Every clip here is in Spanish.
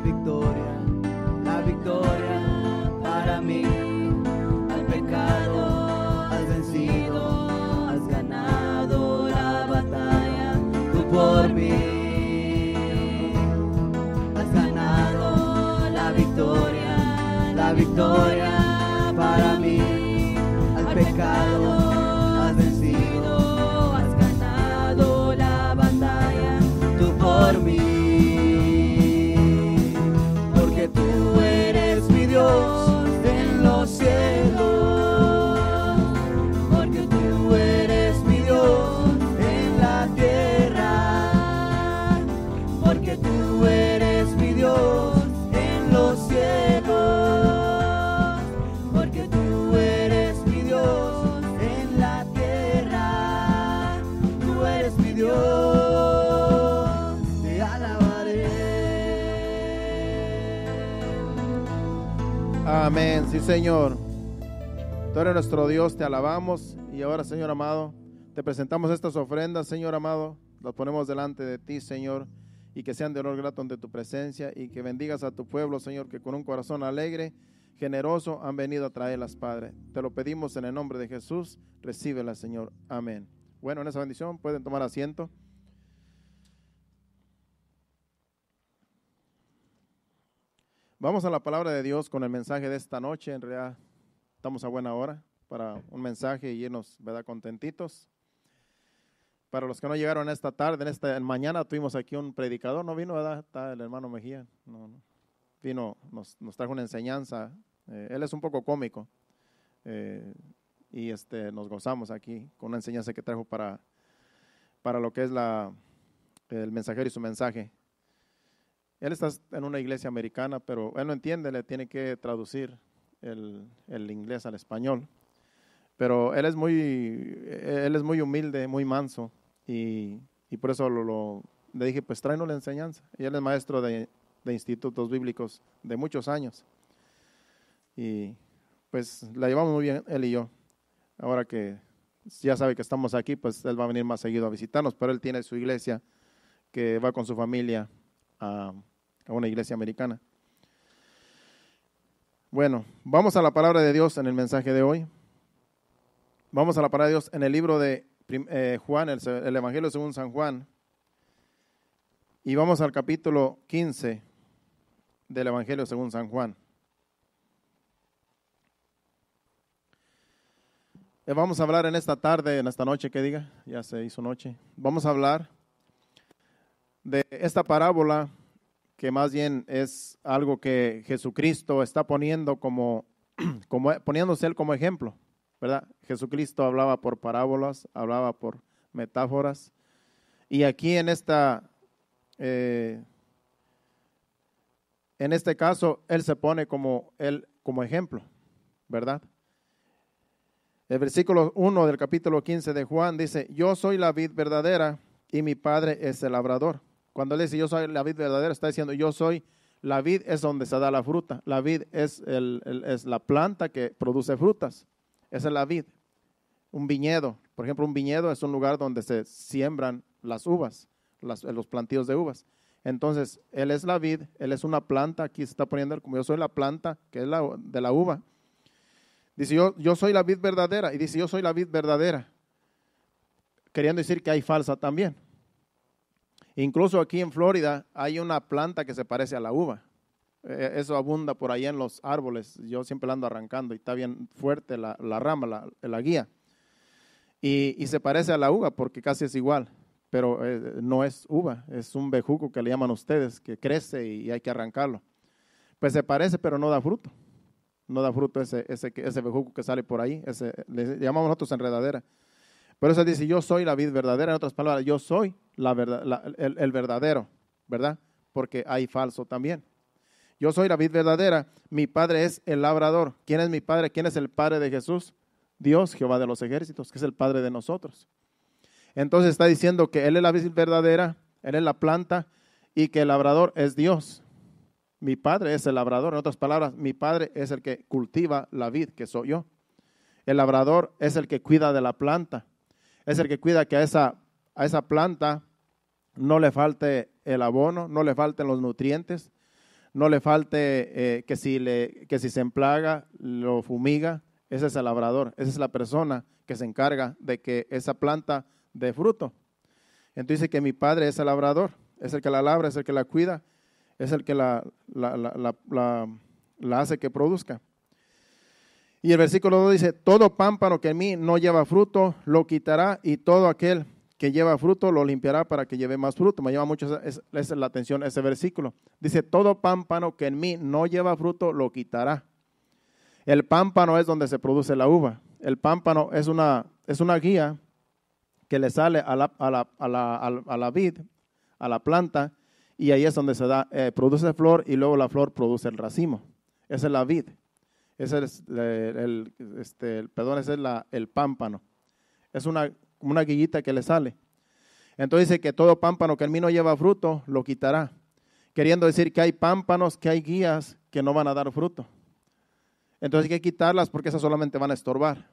victoria, la victoria para mí. Al pecado has vencido, has ganado la batalla, tú por mí. Has ganado la victoria, la victoria para mí. Al pecado Sí, Señor. Tú eres nuestro Dios, te alabamos. Y ahora, Señor amado, te presentamos estas ofrendas, Señor amado. Las ponemos delante de ti, Señor. Y que sean de honor grato ante tu presencia. Y que bendigas a tu pueblo, Señor, que con un corazón alegre, generoso, han venido a traerlas, Padre. Te lo pedimos en el nombre de Jesús. Recíbelas, Señor. Amén. Bueno, en esa bendición pueden tomar asiento. Vamos a la palabra de Dios con el mensaje de esta noche. En realidad, estamos a buena hora para un mensaje y irnos, ¿verdad?, contentitos. Para los que no llegaron esta tarde, en esta mañana tuvimos aquí un predicador, no vino, ¿verdad? el hermano Mejía, no, vino, nos, trajo una enseñanza. Eh, él es un poco cómico eh, y este, nos gozamos aquí con una enseñanza que trajo para, para lo que es la, el mensajero y su mensaje. Él está en una iglesia americana, pero él no entiende, le tiene que traducir el, inglés al español. Pero él es muy, él es muy humilde, muy manso, y, por eso lo, le dije, pues tráenos la enseñanza. Y él es maestro de, de institutos bíblicos de muchos años. Y pues la llevamos muy bien, él y yo. Ahora que ya sabe que estamos aquí, pues él va a venir más seguido a visitarnos, pero él tiene su iglesia que va con su familia a, una iglesia americana. Bueno, vamos a la palabra de Dios en el mensaje de hoy. Vamos a la palabra de Dios en el libro de eh, Juan, el, Evangelio según San Juan. Y vamos al capítulo 15 del Evangelio según San Juan. Eh, vamos a hablar en esta tarde, en esta noche, que diga, ya se hizo noche. Vamos a hablar de esta parábola, que más bien es algo que Jesucristo está poniendo como, como poniéndose él como ejemplo, ¿verdad? Jesucristo hablaba por parábolas, hablaba por metáforas. Y aquí en esta, eh, en este caso, él se pone como, él, como ejemplo, ¿verdad? El versículo 1 del capítulo 15 de Juan dice, yo soy la vid verdadera y mi padre es el labrador. Cuando él dice yo soy la vid verdadera, está diciendo yo soy, la vid es donde se da la fruta, la vid es, es la planta que produce frutas, esa es la vid. Un viñedo, por ejemplo, un viñedo es un lugar donde se siembran las uvas, los plantíos de uvas. Entonces, él es la vid, él es una planta, aquí se está poniendo, como yo soy la planta, que es la, de la uva. Dice, yo, yo soy la vid verdadera, y dice, yo soy la vid verdadera, queriendo decir que hay falsa también. Incluso aquí en Florida hay una planta que se parece a la uva. E, e, eso abunda por ahí en los árboles. Yo siempre la ando arrancando y está bien fuerte la, rama, la, guía. Y, se parece a la uva porque casi es igual, pero eh, no es uva, es un bejuco que le llaman ustedes, que crece y hay que arrancarlo. Pues se parece, pero no da fruto. No da fruto ese, ese, bejuco que sale por ahí. Ese, le llamamos nosotros enredadera. Por eso dice, yo soy la vid verdadera. En otras palabras, yo soy la el verdadero, ¿verdad? Porque hay falso también. Yo soy la vid verdadera, mi padre es el labrador. ¿Quién es mi padre? ¿Quién es el padre de Jesús? Dios, Jehová de los ejércitos, que es el padre de nosotros. Entonces está diciendo que Él es la vid verdadera, Él es la planta y que el labrador es Dios. Mi padre es el labrador. En otras palabras, mi padre es el que cultiva la vid, que soy yo. El labrador es el que cuida de la planta es el que cuida que a esa, a esa planta no le falte el abono, no le falten los nutrientes, no le falte eh, que, si le, que si se emplaga, lo fumiga. Ese es el labrador, esa es la persona que se encarga de que esa planta dé fruto. Entonces dice que mi padre es el labrador, es el que la labra, es el que la cuida, es el que la, la hace que produzca. Y el versículo 2 dice, todo pámpano que en mí no lleva fruto, lo quitará y todo aquel que lleva fruto lo limpiará para que lleve más fruto. Me llama mucho la atención ese versículo. Dice, todo pámpano que en mí no lleva fruto, lo quitará. El pámpano es donde se produce la uva. El pámpano es una, es una guía que le sale a la, a, la, vid, a la planta, y ahí es donde se da, eh, produce flor y luego la flor produce el racimo. Esa es la vid. Ese es el, este, perdón, es el pámpano. Es una, una guillita que le sale. Entonces dice que todo pámpano que el mí lleva fruto, lo quitará. Queriendo decir que hay pámpanos, que hay guías que no van a dar fruto. Entonces hay que quitarlas porque esas solamente van a estorbar.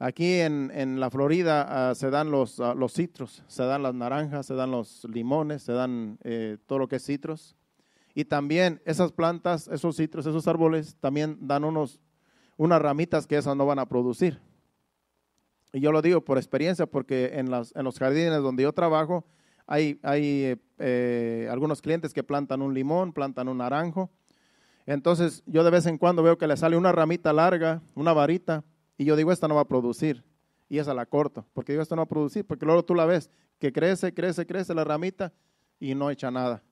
Aquí en, la Florida ah, se dan los, ah, los citros, se dan las naranjas, se dan los limones, se dan eh, todo lo que es citros. Y también esas plantas, esos citros, esos árboles también dan unos, unas ramitas que esas no van a producir. Y yo lo digo por experiencia, porque en, los jardines donde yo trabajo hay, hay eh, algunos clientes que plantan un limón, plantan un naranjo. Entonces yo de vez en cuando veo que le sale una ramita larga, una varita, y yo digo, esta no va a producir. Y esa la corto, porque digo, esta no va a producir, porque luego tú la ves, que crece, crece, crece la ramita y no echa nada.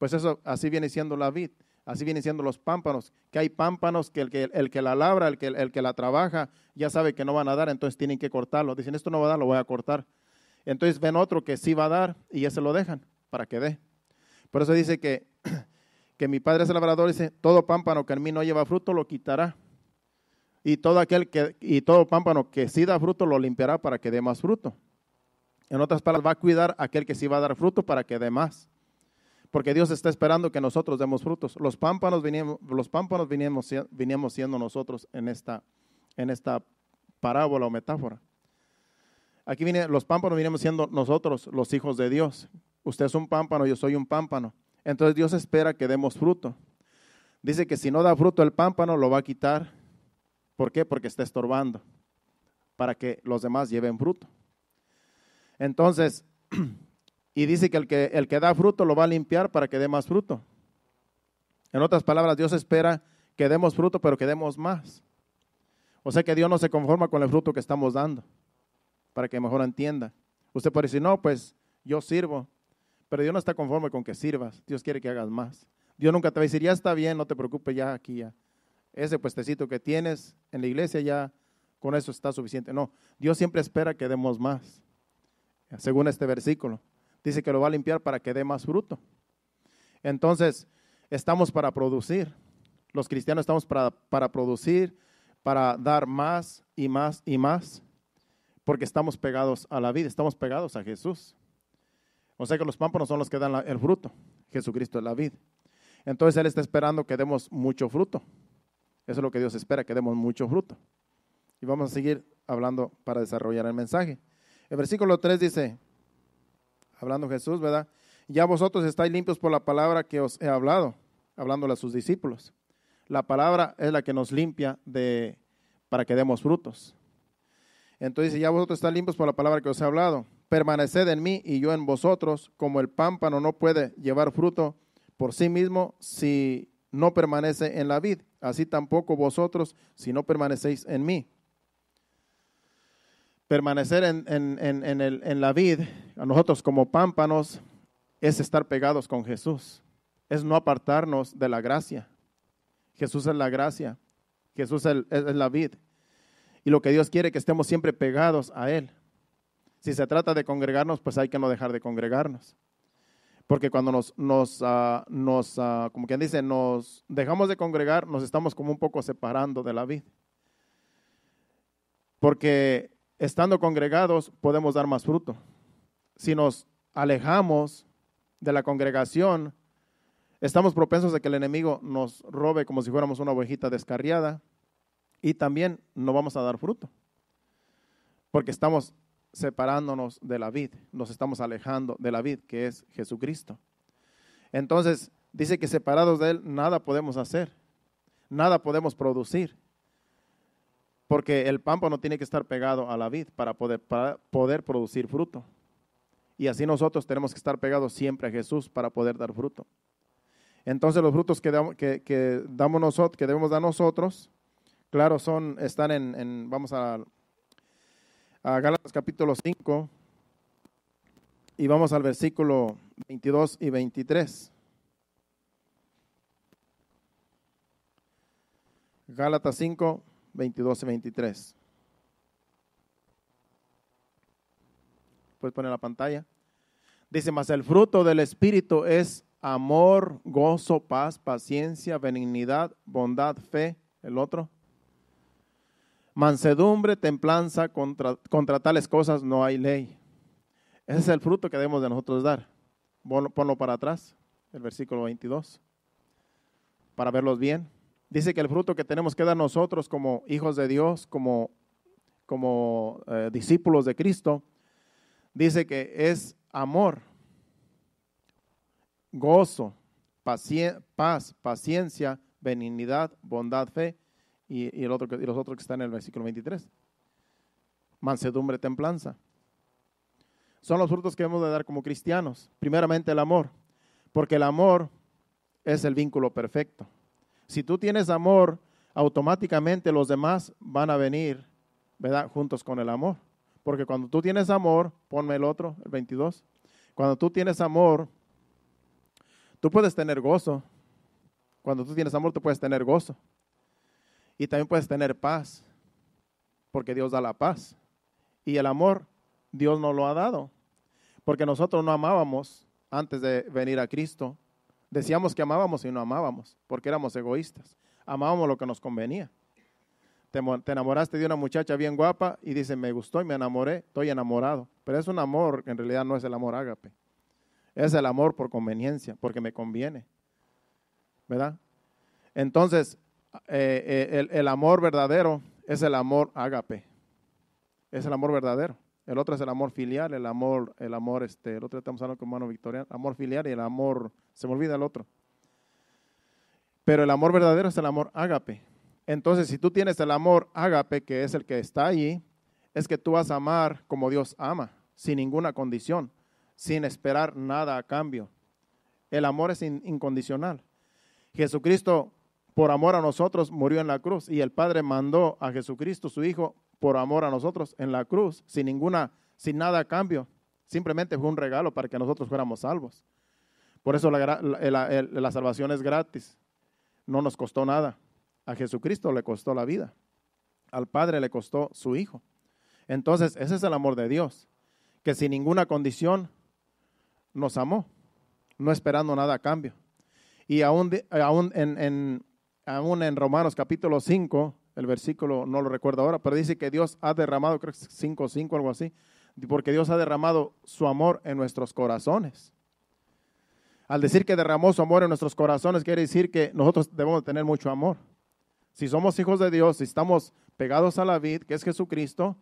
Pues eso, así viene siendo la vid, así viene siendo los pámpanos, que hay pámpanos que el que, el que la labra, el que, el que la trabaja, ya sabe que no van a dar, entonces tienen que cortarlo. Dicen, esto no va a dar, lo voy a cortar. Entonces ven otro que sí va a dar y ese lo dejan para que dé. Por eso dice que, que mi padre es el labrador, dice, todo pámpano que en mí no lleva fruto lo quitará. Y todo aquel que, y todo pámpano que sí da fruto lo limpiará para que dé más fruto. En otras palabras, va a cuidar aquel que sí va a dar fruto para que dé más porque Dios está esperando que nosotros demos frutos. Los pámpanos vinimos, los pámpanos siendo nosotros en esta, en esta parábola o metáfora. Aquí viene, los pámpanos vinimos siendo nosotros los hijos de Dios. Usted es un pámpano, yo soy un pámpano. Entonces Dios espera que demos fruto. Dice que si no da fruto el pámpano, lo va a quitar. ¿Por qué? Porque está estorbando para que los demás lleven fruto. Entonces, Y dice que el, que el que da fruto lo va a limpiar para que dé más fruto. En otras palabras, Dios espera que demos fruto, pero que demos más. O sea que Dios no se conforma con el fruto que estamos dando, para que mejor entienda. Usted puede decir, no, pues yo sirvo, pero Dios no está conforme con que sirvas. Dios quiere que hagas más. Dios nunca te va a decir, ya está bien, no te preocupes, ya aquí, ya. Ese puestecito que tienes en la iglesia ya con eso está suficiente. No, Dios siempre espera que demos más, según este versículo dice que lo va a limpiar para que dé más fruto. Entonces, estamos para producir. Los cristianos estamos para, producir, para dar más y más y más, porque estamos pegados a la vida, estamos pegados a Jesús. O sea que los pámpanos son los que dan el fruto. Jesucristo es la vida. Entonces Él está esperando que demos mucho fruto. Eso es lo que Dios espera, que demos mucho fruto. Y vamos a seguir hablando para desarrollar el mensaje. El versículo 3 dice, hablando Jesús, ¿verdad? Ya vosotros estáis limpios por la palabra que os he hablado, hablándole a sus discípulos. La palabra es la que nos limpia de para que demos frutos. Entonces ya vosotros estáis limpios por la palabra que os he hablado. Permaneced en mí y yo en vosotros, como el pámpano no puede llevar fruto por sí mismo si no permanece en la vid, así tampoco vosotros si no permanecéis en mí permanecer en, la vid, a nosotros como pámpanos, es estar pegados con Jesús, es no apartarnos de la gracia. Jesús es la gracia, Jesús es, la vid. Y lo que Dios quiere es que estemos siempre pegados a Él. Si se trata de congregarnos, pues hay que no dejar de congregarnos. Porque cuando nos, nos, ah, nos ah, como quien dice, nos dejamos de congregar, nos estamos como un poco separando de la vid. Porque estando congregados podemos dar más fruto. Si nos alejamos de la congregación, estamos propensos a que el enemigo nos robe como si fuéramos una ovejita descarriada y también no vamos a dar fruto, porque estamos separándonos de la vid, nos estamos alejando de la vid que es Jesucristo. Entonces, dice que separados de Él nada podemos hacer, nada podemos producir porque el no tiene que estar pegado a la vid para poder, poder producir fruto. Y así nosotros tenemos que estar pegados siempre a Jesús para poder dar fruto. Entonces los frutos que, que, damos nosotros, que debemos dar nosotros, claro, son, están en, vamos a, a Gálatas capítulo 5 y vamos al versículo 22 y 23. Gálatas 5, 22 y 23. Puedes poner la pantalla. Dice, más el fruto del Espíritu es amor, gozo, paz, paciencia, benignidad, bondad, fe. El otro. Mansedumbre, templanza, contra, contra tales cosas no hay ley. Ese es el fruto que debemos de nosotros dar. ponlo para atrás, el versículo 22, para verlos bien. Dice que el fruto que tenemos que dar nosotros como hijos de Dios, como, como eh, discípulos de Cristo, dice que es amor, gozo, paz, paciencia, benignidad, bondad, fe y, el otro, y los otros que están en el versículo 23. Mansedumbre, templanza. Son los frutos que hemos de dar como cristianos. Primeramente el amor, porque el amor es el vínculo perfecto. Si tú tienes amor, automáticamente los demás van a venir, ¿verdad? Juntos con el amor. Porque cuando tú tienes amor, ponme el otro, el 22. Cuando tú tienes amor, tú puedes tener gozo. Cuando tú tienes amor, tú puedes tener gozo. Y también puedes tener paz, porque Dios da la paz. Y el amor, Dios no lo ha dado, porque nosotros no amábamos antes de venir a Cristo, Decíamos que amábamos y no amábamos, porque éramos egoístas. Amábamos lo que nos convenía. Te, enamoraste de una muchacha bien guapa y dice, me gustó y me enamoré, estoy enamorado. Pero es un amor que en realidad no es el amor ágape. Es el amor por conveniencia, porque me conviene. ¿Verdad? Entonces, eh, eh, el, amor verdadero es el amor ágape. Es el amor verdadero. El otro es el amor filial, el amor, el amor, este, el otro estamos hablando con mano victoriana, amor filial y el amor se me olvida el otro. Pero el amor verdadero es el amor ágape. Entonces, si tú tienes el amor ágape, que es el que está allí, es que tú vas a amar como Dios ama, sin ninguna condición, sin esperar nada a cambio. El amor es incondicional. Jesucristo, por amor a nosotros, murió en la cruz y el Padre mandó a Jesucristo, su Hijo, por amor a nosotros, en la cruz, sin ninguna, sin nada a cambio. Simplemente fue un regalo para que nosotros fuéramos salvos. Por eso la, la, salvación es gratis. No nos costó nada. A Jesucristo le costó la vida. Al Padre le costó su Hijo. Entonces, ese es el amor de Dios, que sin ninguna condición nos amó, no esperando nada a cambio. Y aún, en, Romanos capítulo 5, el versículo no lo recuerdo ahora, pero dice que Dios ha derramado, creo que 5, 5, algo así, porque Dios ha derramado su amor en nuestros corazones. Al decir que derramó su amor en nuestros corazones, quiere decir que nosotros debemos tener mucho amor. Si somos hijos de Dios, si estamos pegados a la vid, que es Jesucristo,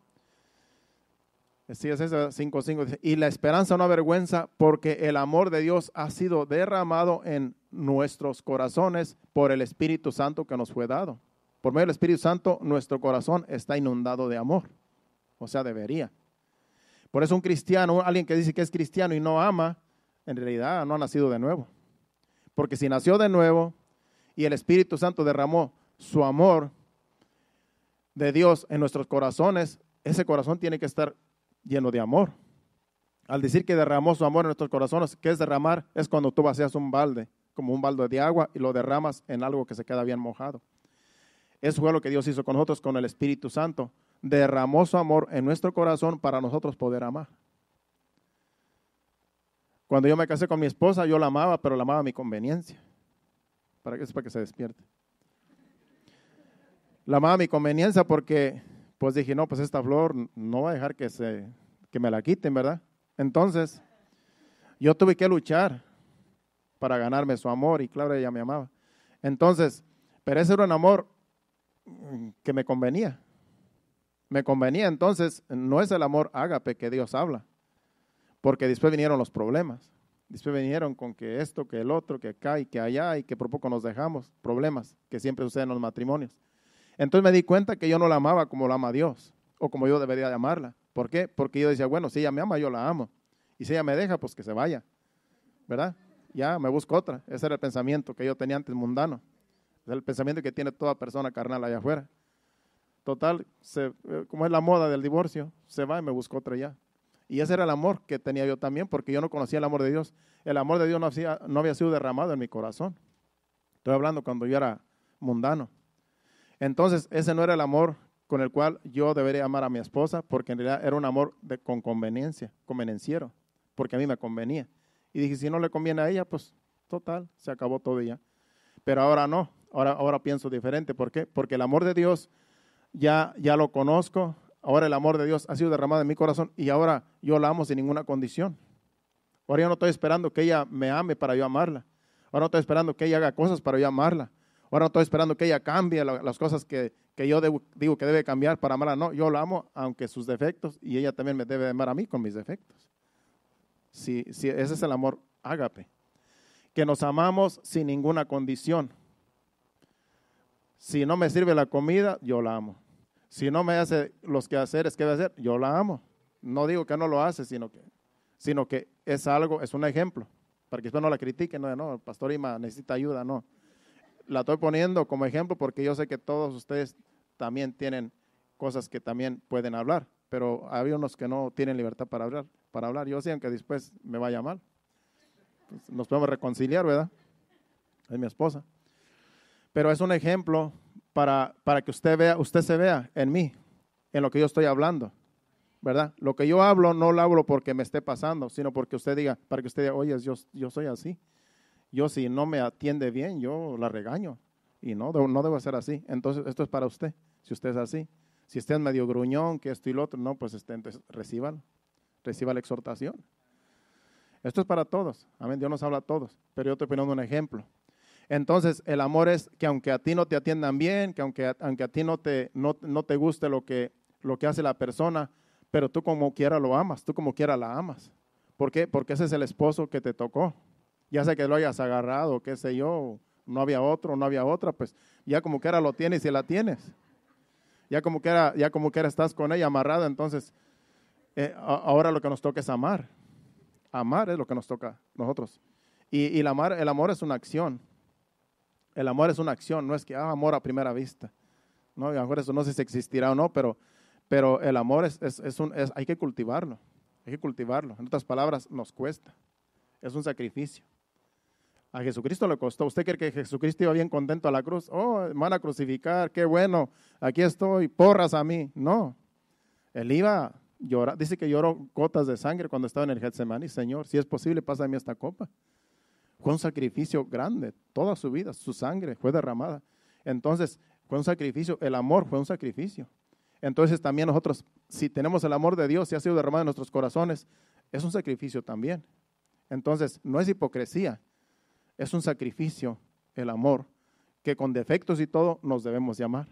es 5.5, y la esperanza no avergüenza, porque el amor de Dios ha sido derramado en nuestros corazones por el Espíritu Santo que nos fue dado. Por medio del Espíritu Santo, nuestro corazón está inundado de amor. O sea, debería. Por eso un cristiano, alguien que dice que es cristiano y no ama, en realidad no ha nacido de nuevo. Porque si nació de nuevo y el Espíritu Santo derramó su amor de Dios en nuestros corazones, ese corazón tiene que estar lleno de amor. Al decir que derramó su amor en nuestros corazones, ¿qué es derramar? Es cuando tú vacías un balde, como un balde de agua, y lo derramas en algo que se queda bien mojado. Eso fue lo que Dios hizo con nosotros, con el Espíritu Santo. Derramó su amor en nuestro corazón para nosotros poder amar. Cuando yo me casé con mi esposa, yo la amaba, pero la amaba a mi conveniencia. Para que para que se despierte. La amaba a mi conveniencia porque pues dije, no, pues esta flor no va a dejar que se que me la quiten, ¿verdad? Entonces, yo tuve que luchar para ganarme su amor y claro, ella me amaba. Entonces, pero ese era un amor que me convenía. Me convenía, entonces, no es el amor ágape que Dios habla. Porque después vinieron los problemas. Después vinieron con que esto, que el otro, que acá y que allá y que por poco nos dejamos. Problemas que siempre suceden en los matrimonios. Entonces me di cuenta que yo no la amaba como la ama Dios o como yo debería de amarla. ¿Por qué? Porque yo decía, bueno, si ella me ama, yo la amo. Y si ella me deja, pues que se vaya. ¿Verdad? Ya me busco otra. Ese era el pensamiento que yo tenía antes mundano. Es el pensamiento que tiene toda persona carnal allá afuera. Total, eh, como es la moda del divorcio, se va y me busco otra ya. Y ese era el amor que tenía yo también, porque yo no conocía el amor de Dios. El amor de Dios no, había sido derramado en mi corazón. Estoy hablando cuando yo era mundano. Entonces, ese no era el amor con el cual yo debería amar a mi esposa, porque en realidad era un amor de, con conveniencia, convenenciero, porque a mí me convenía. Y dije, si no le conviene a ella, pues total, se acabó todo ya. Pero ahora no, ahora, ahora pienso diferente. ¿Por qué? Porque el amor de Dios ya, ya lo conozco, Ahora el amor de Dios ha sido derramado en mi corazón y ahora yo la amo sin ninguna condición. Ahora yo no estoy esperando que ella me ame para yo amarla. Ahora no estoy esperando que ella haga cosas para yo amarla. Ahora no estoy esperando que ella cambie las cosas que, yo digo que debe cambiar para amarla. No, yo la amo aunque sus defectos y ella también me debe amar a mí con mis defectos. Si, si ese es el amor ágape. Que nos amamos sin ninguna condición. Si no me sirve la comida, yo la amo. Si no me hace los que hacer es que debe hacer, yo la amo. No digo que no lo hace, sino que, sino que es algo, es un ejemplo. Para que usted no la critique, no, no, el pastor Ima necesita ayuda, no. La estoy poniendo como ejemplo porque yo sé que todos ustedes también tienen cosas que también pueden hablar, pero había unos que no tienen libertad para hablar. Para hablar. Yo sé, que después me vaya mal. llamar. Pues, nos podemos reconciliar, ¿verdad? Es mi esposa. Pero es un ejemplo para, que usted vea, usted se vea en mí, en lo que yo estoy hablando. ¿Verdad? Lo que yo hablo no lo hablo porque me esté pasando, sino porque usted diga, para que usted diga, oye, yo, yo soy así. Yo si no me atiende bien, yo la regaño. Y no, no debo ser así. Entonces, esto es para usted, si usted es así. Si usted es medio gruñón, que esto y lo otro, no, pues este, Reciba la exhortación. Esto es para todos. Amén. Dios nos habla a todos. Pero yo estoy poniendo un ejemplo. Entonces, el amor es que aunque a ti no te atiendan bien, que aunque, aunque a ti no te, no, te guste lo que, lo que hace la persona, pero tú como quiera lo amas, tú como quiera la amas. ¿Por qué? Porque ese es el esposo que te tocó. Ya sea que lo hayas agarrado, qué sé yo, no había otro, no había otra, pues ya como quiera lo tienes y la tienes. Ya como quiera, ya como quiera estás con ella amarrada, entonces eh, ahora lo que nos toca es amar. Amar es lo que nos toca a nosotros. Y, el amor es una acción. El amor es una acción, no es que, ah, amor a primera vista. ¿no? a lo mejor eso no sé si existirá o no, pero, pero el amor es, un, es, hay que cultivarlo, hay que cultivarlo. En otras palabras, nos cuesta, es un sacrificio. A Jesucristo le costó. ¿Usted cree que Jesucristo iba bien contento a la cruz? Oh, me van a crucificar, qué bueno, aquí estoy, porras a mí. No, él iba llorar. Dice que lloró gotas de sangre cuando estaba en el Getsemaní. Señor, si es posible, pasa mí esta copa. Fue un sacrificio grande, toda su vida, su sangre fue derramada. Entonces, fue un sacrificio, el amor fue un sacrificio. Entonces también nosotros, si tenemos el amor de Dios y ha sido derramado en nuestros corazones, es un sacrificio también. Entonces, no es hipocresía, es un sacrificio el amor, que con defectos y todo nos debemos llamar.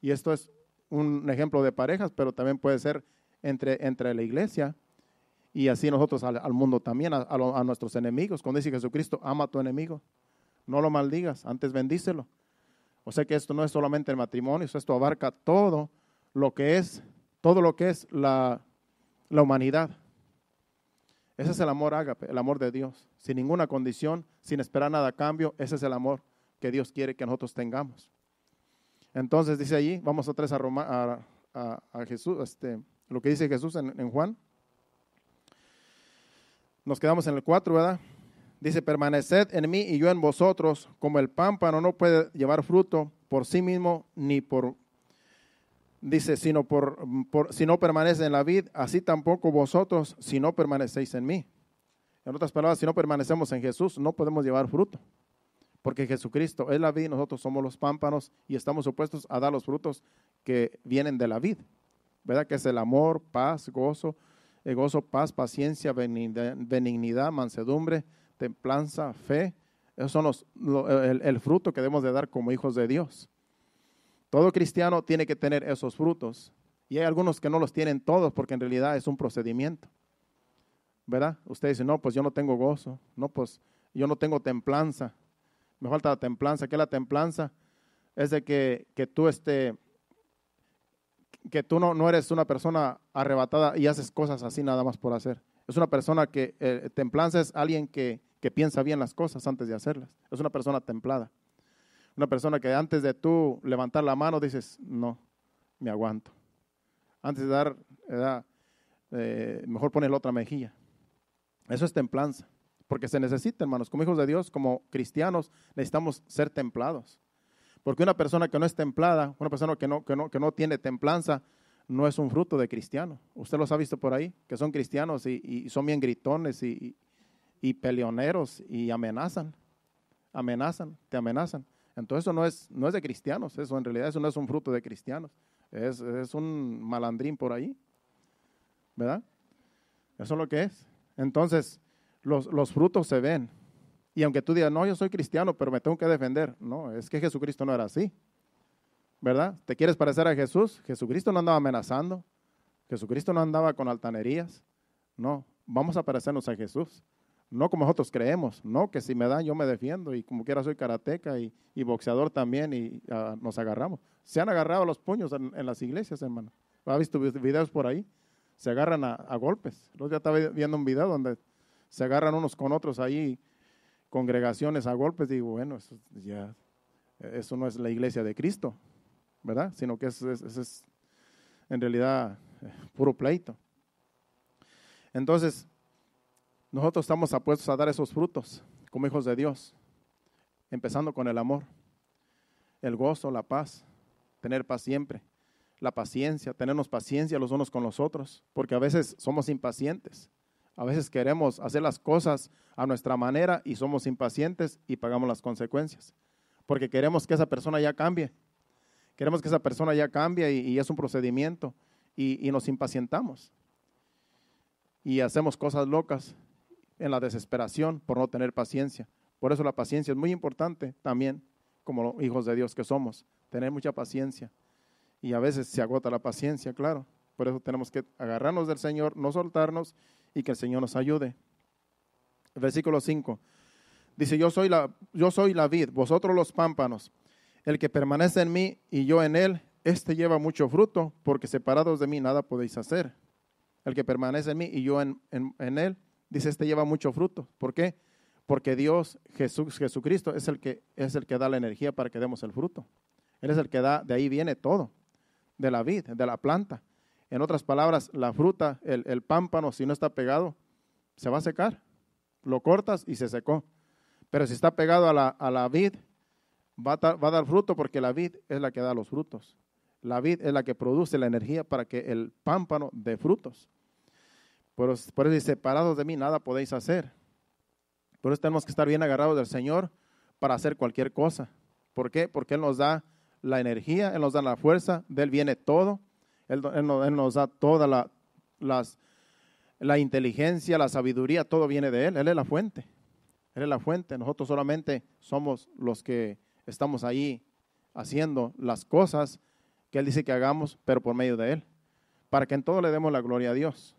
Y esto es un ejemplo de parejas, pero también puede ser entre, entre la iglesia y así nosotros al, mundo también, a, nuestros enemigos. Cuando dice Jesucristo, ama a tu enemigo, no lo maldigas, antes bendícelo. O sea que esto no es solamente el matrimonio, esto abarca todo lo que es, todo lo que es la, humanidad. Ese es el amor ágape, el amor de Dios, sin ninguna condición, sin esperar nada a cambio, ese es el amor que Dios quiere que nosotros tengamos. Entonces dice allí, vamos otra vez a, a, a, Jesús, este, lo que dice Jesús en Juan nos quedamos en el 4, ¿verdad? Dice, permaneced en mí y yo en vosotros, como el pámpano no puede llevar fruto por sí mismo ni por... Dice, sino por, por, si no permanece en la vid, así tampoco vosotros si no permanecéis en mí. En otras palabras, si no permanecemos en Jesús, no podemos llevar fruto. Porque Jesucristo es la vid, nosotros somos los pámpanos y estamos supuestos a dar los frutos que vienen de la vid. ¿Verdad? Que es el amor, paz, gozo, gozo, paz, paciencia, benignidad, mansedumbre, templanza, fe. Esos son los, el, fruto que debemos de dar como hijos de Dios. Todo cristiano tiene que tener esos frutos. Y hay algunos que no los tienen todos porque en realidad es un procedimiento. ¿Verdad? Usted dice, no, pues yo no tengo gozo. No, pues yo no tengo templanza. Me falta la templanza. ¿Qué es la templanza? Es de que, que tú estés que tú no, no eres una persona arrebatada y haces cosas así nada más por hacer. Es una persona que eh, templanza es alguien que, piensa bien las cosas antes de hacerlas. Es una persona templada. Una persona que antes de tú levantar la mano dices, no, me aguanto. Antes de dar, eh, mejor ponerle otra mejilla. Eso es templanza. Porque se necesita, hermanos, como hijos de Dios, como cristianos, necesitamos ser templados. Porque una persona que no es templada, una persona que no, que no, tiene templanza, no es un fruto de cristiano. Usted los ha visto por ahí, que son cristianos y, son bien gritones y, y, peleoneros y amenazan, amenazan, te amenazan. Entonces eso no es, no es de cristianos, eso en realidad eso no es un fruto de cristianos, es, un malandrín por ahí, ¿verdad? Eso es lo que es. Entonces los, los frutos se ven, y aunque tú digas, no, yo soy cristiano, pero me tengo que defender. No, es que Jesucristo no era así. ¿Verdad? ¿Te quieres parecer a Jesús? Jesucristo no andaba amenazando. Jesucristo no andaba con altanerías. No, vamos a parecernos a Jesús. No como nosotros creemos. No, que si me dan yo me defiendo y como quiera soy karateca y, boxeador también y ah, nos agarramos. Se han agarrado los puños en, las iglesias, hermano. ¿Has visto videos por ahí? Se agarran a, a golpes. Yo ya estaba viendo un video donde se agarran unos con otros ahí congregaciones a golpes, digo, bueno, eso, ya, eso no es la iglesia de Cristo, ¿verdad? Sino que eso es, es en realidad eh, puro pleito. Entonces, nosotros estamos apuestos a dar esos frutos como hijos de Dios, empezando con el amor, el gozo, la paz, tener paz siempre, la paciencia, tenernos paciencia los unos con los otros, porque a veces somos impacientes. A veces queremos hacer las cosas a nuestra manera y somos impacientes y pagamos las consecuencias. Porque queremos que esa persona ya cambie. Queremos que esa persona ya cambie y, es un procedimiento. Y, y nos impacientamos. Y hacemos cosas locas en la desesperación por no tener paciencia. Por eso la paciencia es muy importante también, como hijos de Dios que somos, tener mucha paciencia. Y a veces se agota la paciencia, claro. Por eso tenemos que agarrarnos del Señor, no soltarnos y que el Señor nos ayude. Versículo 5. Dice, yo soy, la, yo soy la vid, vosotros los pámpanos. El que permanece en mí y yo en él, este lleva mucho fruto, porque separados de mí nada podéis hacer. El que permanece en mí y yo en, él, dice, este lleva mucho fruto. ¿Por qué? Porque Dios, Jesús, Jesucristo, es el, que, es el que da la energía para que demos el fruto. Él es el que da, de ahí viene todo, de la vid, de la planta. En otras palabras, la fruta, el, pámpano, si no está pegado, se va a secar. Lo cortas y se secó. Pero si está pegado a la, a la vid, va a, dar fruto porque la vid es la que da los frutos. La vid es la que produce la energía para que el pámpano dé frutos. Por, por eso separados de mí nada podéis hacer. Por eso tenemos que estar bien agarrados del Señor para hacer cualquier cosa. ¿Por qué? Porque Él nos da la energía, Él nos da la fuerza, de Él viene todo. Él, nos da toda la, la inteligencia, la sabiduría, todo viene de Él. Él es la fuente. Él es la fuente. Nosotros solamente somos los que estamos ahí haciendo las cosas que Él dice que hagamos, pero por medio de Él. Para que en todo le demos la gloria a Dios.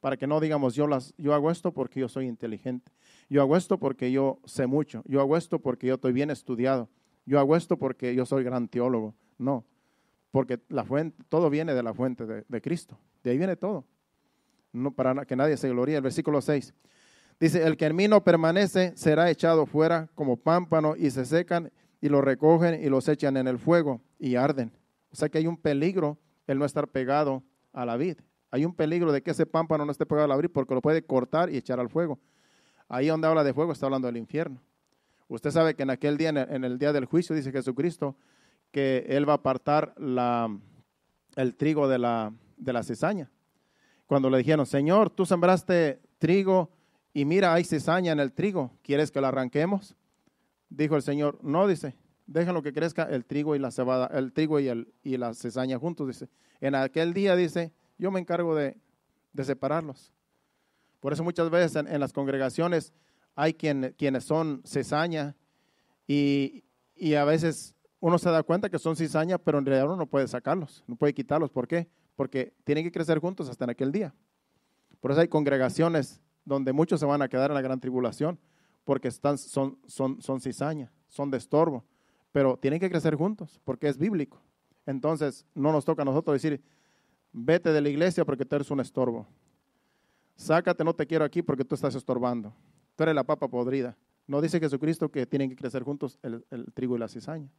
Para que no digamos, yo, las, yo hago esto porque yo soy inteligente. Yo hago esto porque yo sé mucho. Yo hago esto porque yo estoy bien estudiado. Yo hago esto porque yo soy gran teólogo. No, porque la fuente, todo viene de la fuente de, Cristo, de ahí viene todo, no, para que nadie se gloríe. El versículo 6 dice, el que en mí no permanece será echado fuera como pámpano y se secan y lo recogen y los echan en el fuego y arden. O sea que hay un peligro el no estar pegado a la vid. Hay un peligro de que ese pámpano no esté pegado a la vid porque lo puede cortar y echar al fuego. Ahí donde habla de fuego está hablando del infierno. Usted sabe que en aquel día, en el día del juicio, dice Jesucristo, que Él va a apartar la, el trigo de la, de la cizaña. Cuando le dijeron, Señor, tú sembraste trigo y mira, hay cizaña en el trigo, ¿quieres que la arranquemos? Dijo el Señor, no, dice, déjalo que crezca el trigo y la cebada, el trigo y, el, y la cizaña juntos, dice. En aquel día, dice, yo me encargo de, separarlos. Por eso muchas veces en, las congregaciones hay quien, quienes son cesaña y, y, a veces uno se da cuenta que son cizaña, pero en realidad uno no puede sacarlos, no puede quitarlos. ¿Por qué? Porque tienen que crecer juntos hasta en aquel día. Por eso hay congregaciones donde muchos se van a quedar en la gran tribulación, porque están, son, son, son cizaña, son de estorbo, pero tienen que crecer juntos, porque es bíblico. Entonces, no nos toca a nosotros decir, vete de la iglesia porque tú eres un estorbo. Sácate, no te quiero aquí porque tú estás estorbando. Tú eres la papa podrida. No dice Jesucristo que tienen que crecer juntos el trigo y la cizaña.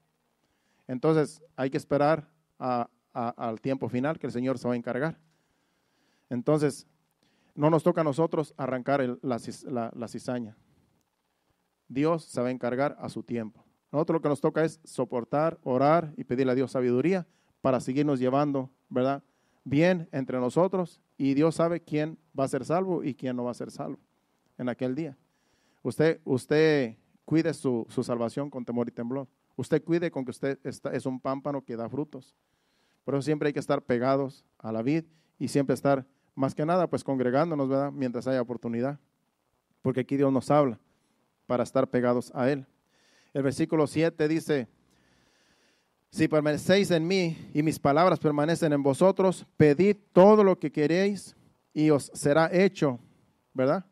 Entonces hay que esperar al tiempo final que el Señor se va a encargar. Entonces, no nos toca a nosotros arrancar la, cizaña. Dios se va a encargar a su tiempo. Nosotros lo que nos toca es soportar, orar y pedirle a Dios sabiduría para seguirnos llevando, ¿verdad? Bien entre nosotros y Dios sabe quién va a ser salvo y quién no va a ser salvo en aquel día. Usted, usted cuide su salvación con temor y temblor. Usted cuide con que usted es un pámpano que da frutos. Por eso siempre hay que estar pegados a la vid y siempre estar, más que nada, pues congregándonos, ¿verdad? Mientras haya oportunidad. Porque aquí Dios nos habla para estar pegados a Él. El versículo 7 dice, si permanecéis en mí y mis palabras permanecen en vosotros, pedid todo lo que queréis y os será hecho, ¿verdad?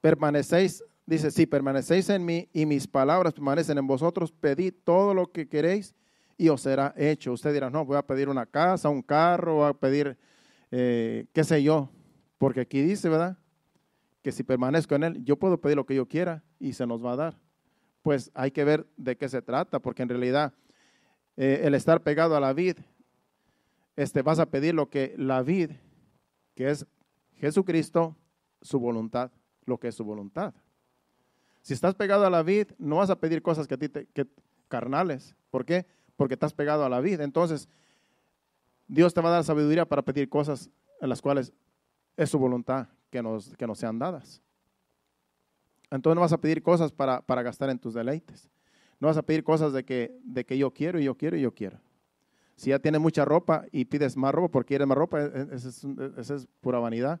Permanecéis Dice, si permanecéis en mí y mis palabras permanecen en vosotros, pedid todo lo que queréis y os será hecho. Usted dirá, no, voy a pedir una casa, un carro, voy a pedir, eh, qué sé yo. Porque aquí dice, ¿verdad? Que si permanezco en Él, yo puedo pedir lo que yo quiera y se nos va a dar. Pues hay que ver de qué se trata, porque en realidad eh, el estar pegado a la vid, este, vas a pedir lo que la vid, que es Jesucristo, su voluntad, lo que es su voluntad. Si estás pegado a la vid, no vas a pedir cosas que a ti te, carnales. ¿Por qué? Porque estás pegado a la vid. Entonces, Dios te va a dar sabiduría para pedir cosas en las cuales es su voluntad que nos, que nos sean dadas. Entonces no vas a pedir cosas para, gastar en tus deleites. No vas a pedir cosas de que, de que yo quiero y yo quiero y yo quiero. Si ya tienes mucha ropa y pides más ropa porque quieres más ropa, e, e, esa e, es, pura vanidad.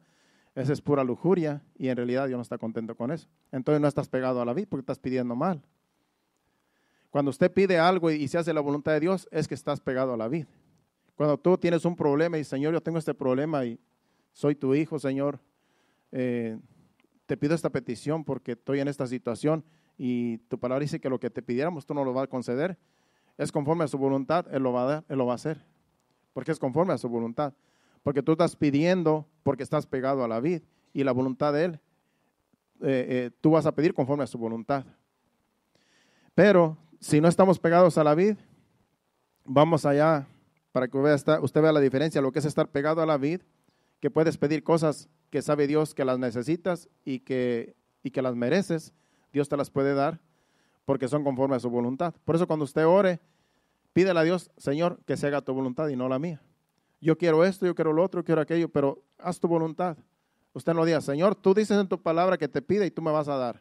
Esa es pura lujuria y en realidad Dios no está contento con eso. Entonces no estás pegado a la vida porque estás pidiendo mal. Cuando usted pide algo y se hace la voluntad de Dios, es que estás pegado a la vida. Cuando tú tienes un problema y Señor, yo tengo este problema y soy tu hijo, Señor, eh, te pido esta petición porque estoy en esta situación y tu palabra dice que lo que te pidiéramos tú no lo vas a conceder, es conforme a su voluntad, Él lo va a dar, Él lo va a hacer, porque es conforme a su voluntad porque tú estás pidiendo porque estás pegado a la vid y la voluntad de Él. Eh, eh, tú vas a pedir conforme a su voluntad. Pero si no estamos pegados a la vid, vamos allá para que usted vea la diferencia, lo que es estar pegado a la vid, que puedes pedir cosas que sabe Dios que las necesitas y que, y que las mereces, Dios te las puede dar porque son conforme a su voluntad. Por eso cuando usted ore, pídele a Dios, Señor, que se haga tu voluntad y no la mía yo quiero esto, yo quiero lo otro, yo quiero aquello, pero haz tu voluntad. Usted no diga, Señor, tú dices en tu palabra que te pide y tú me vas a dar.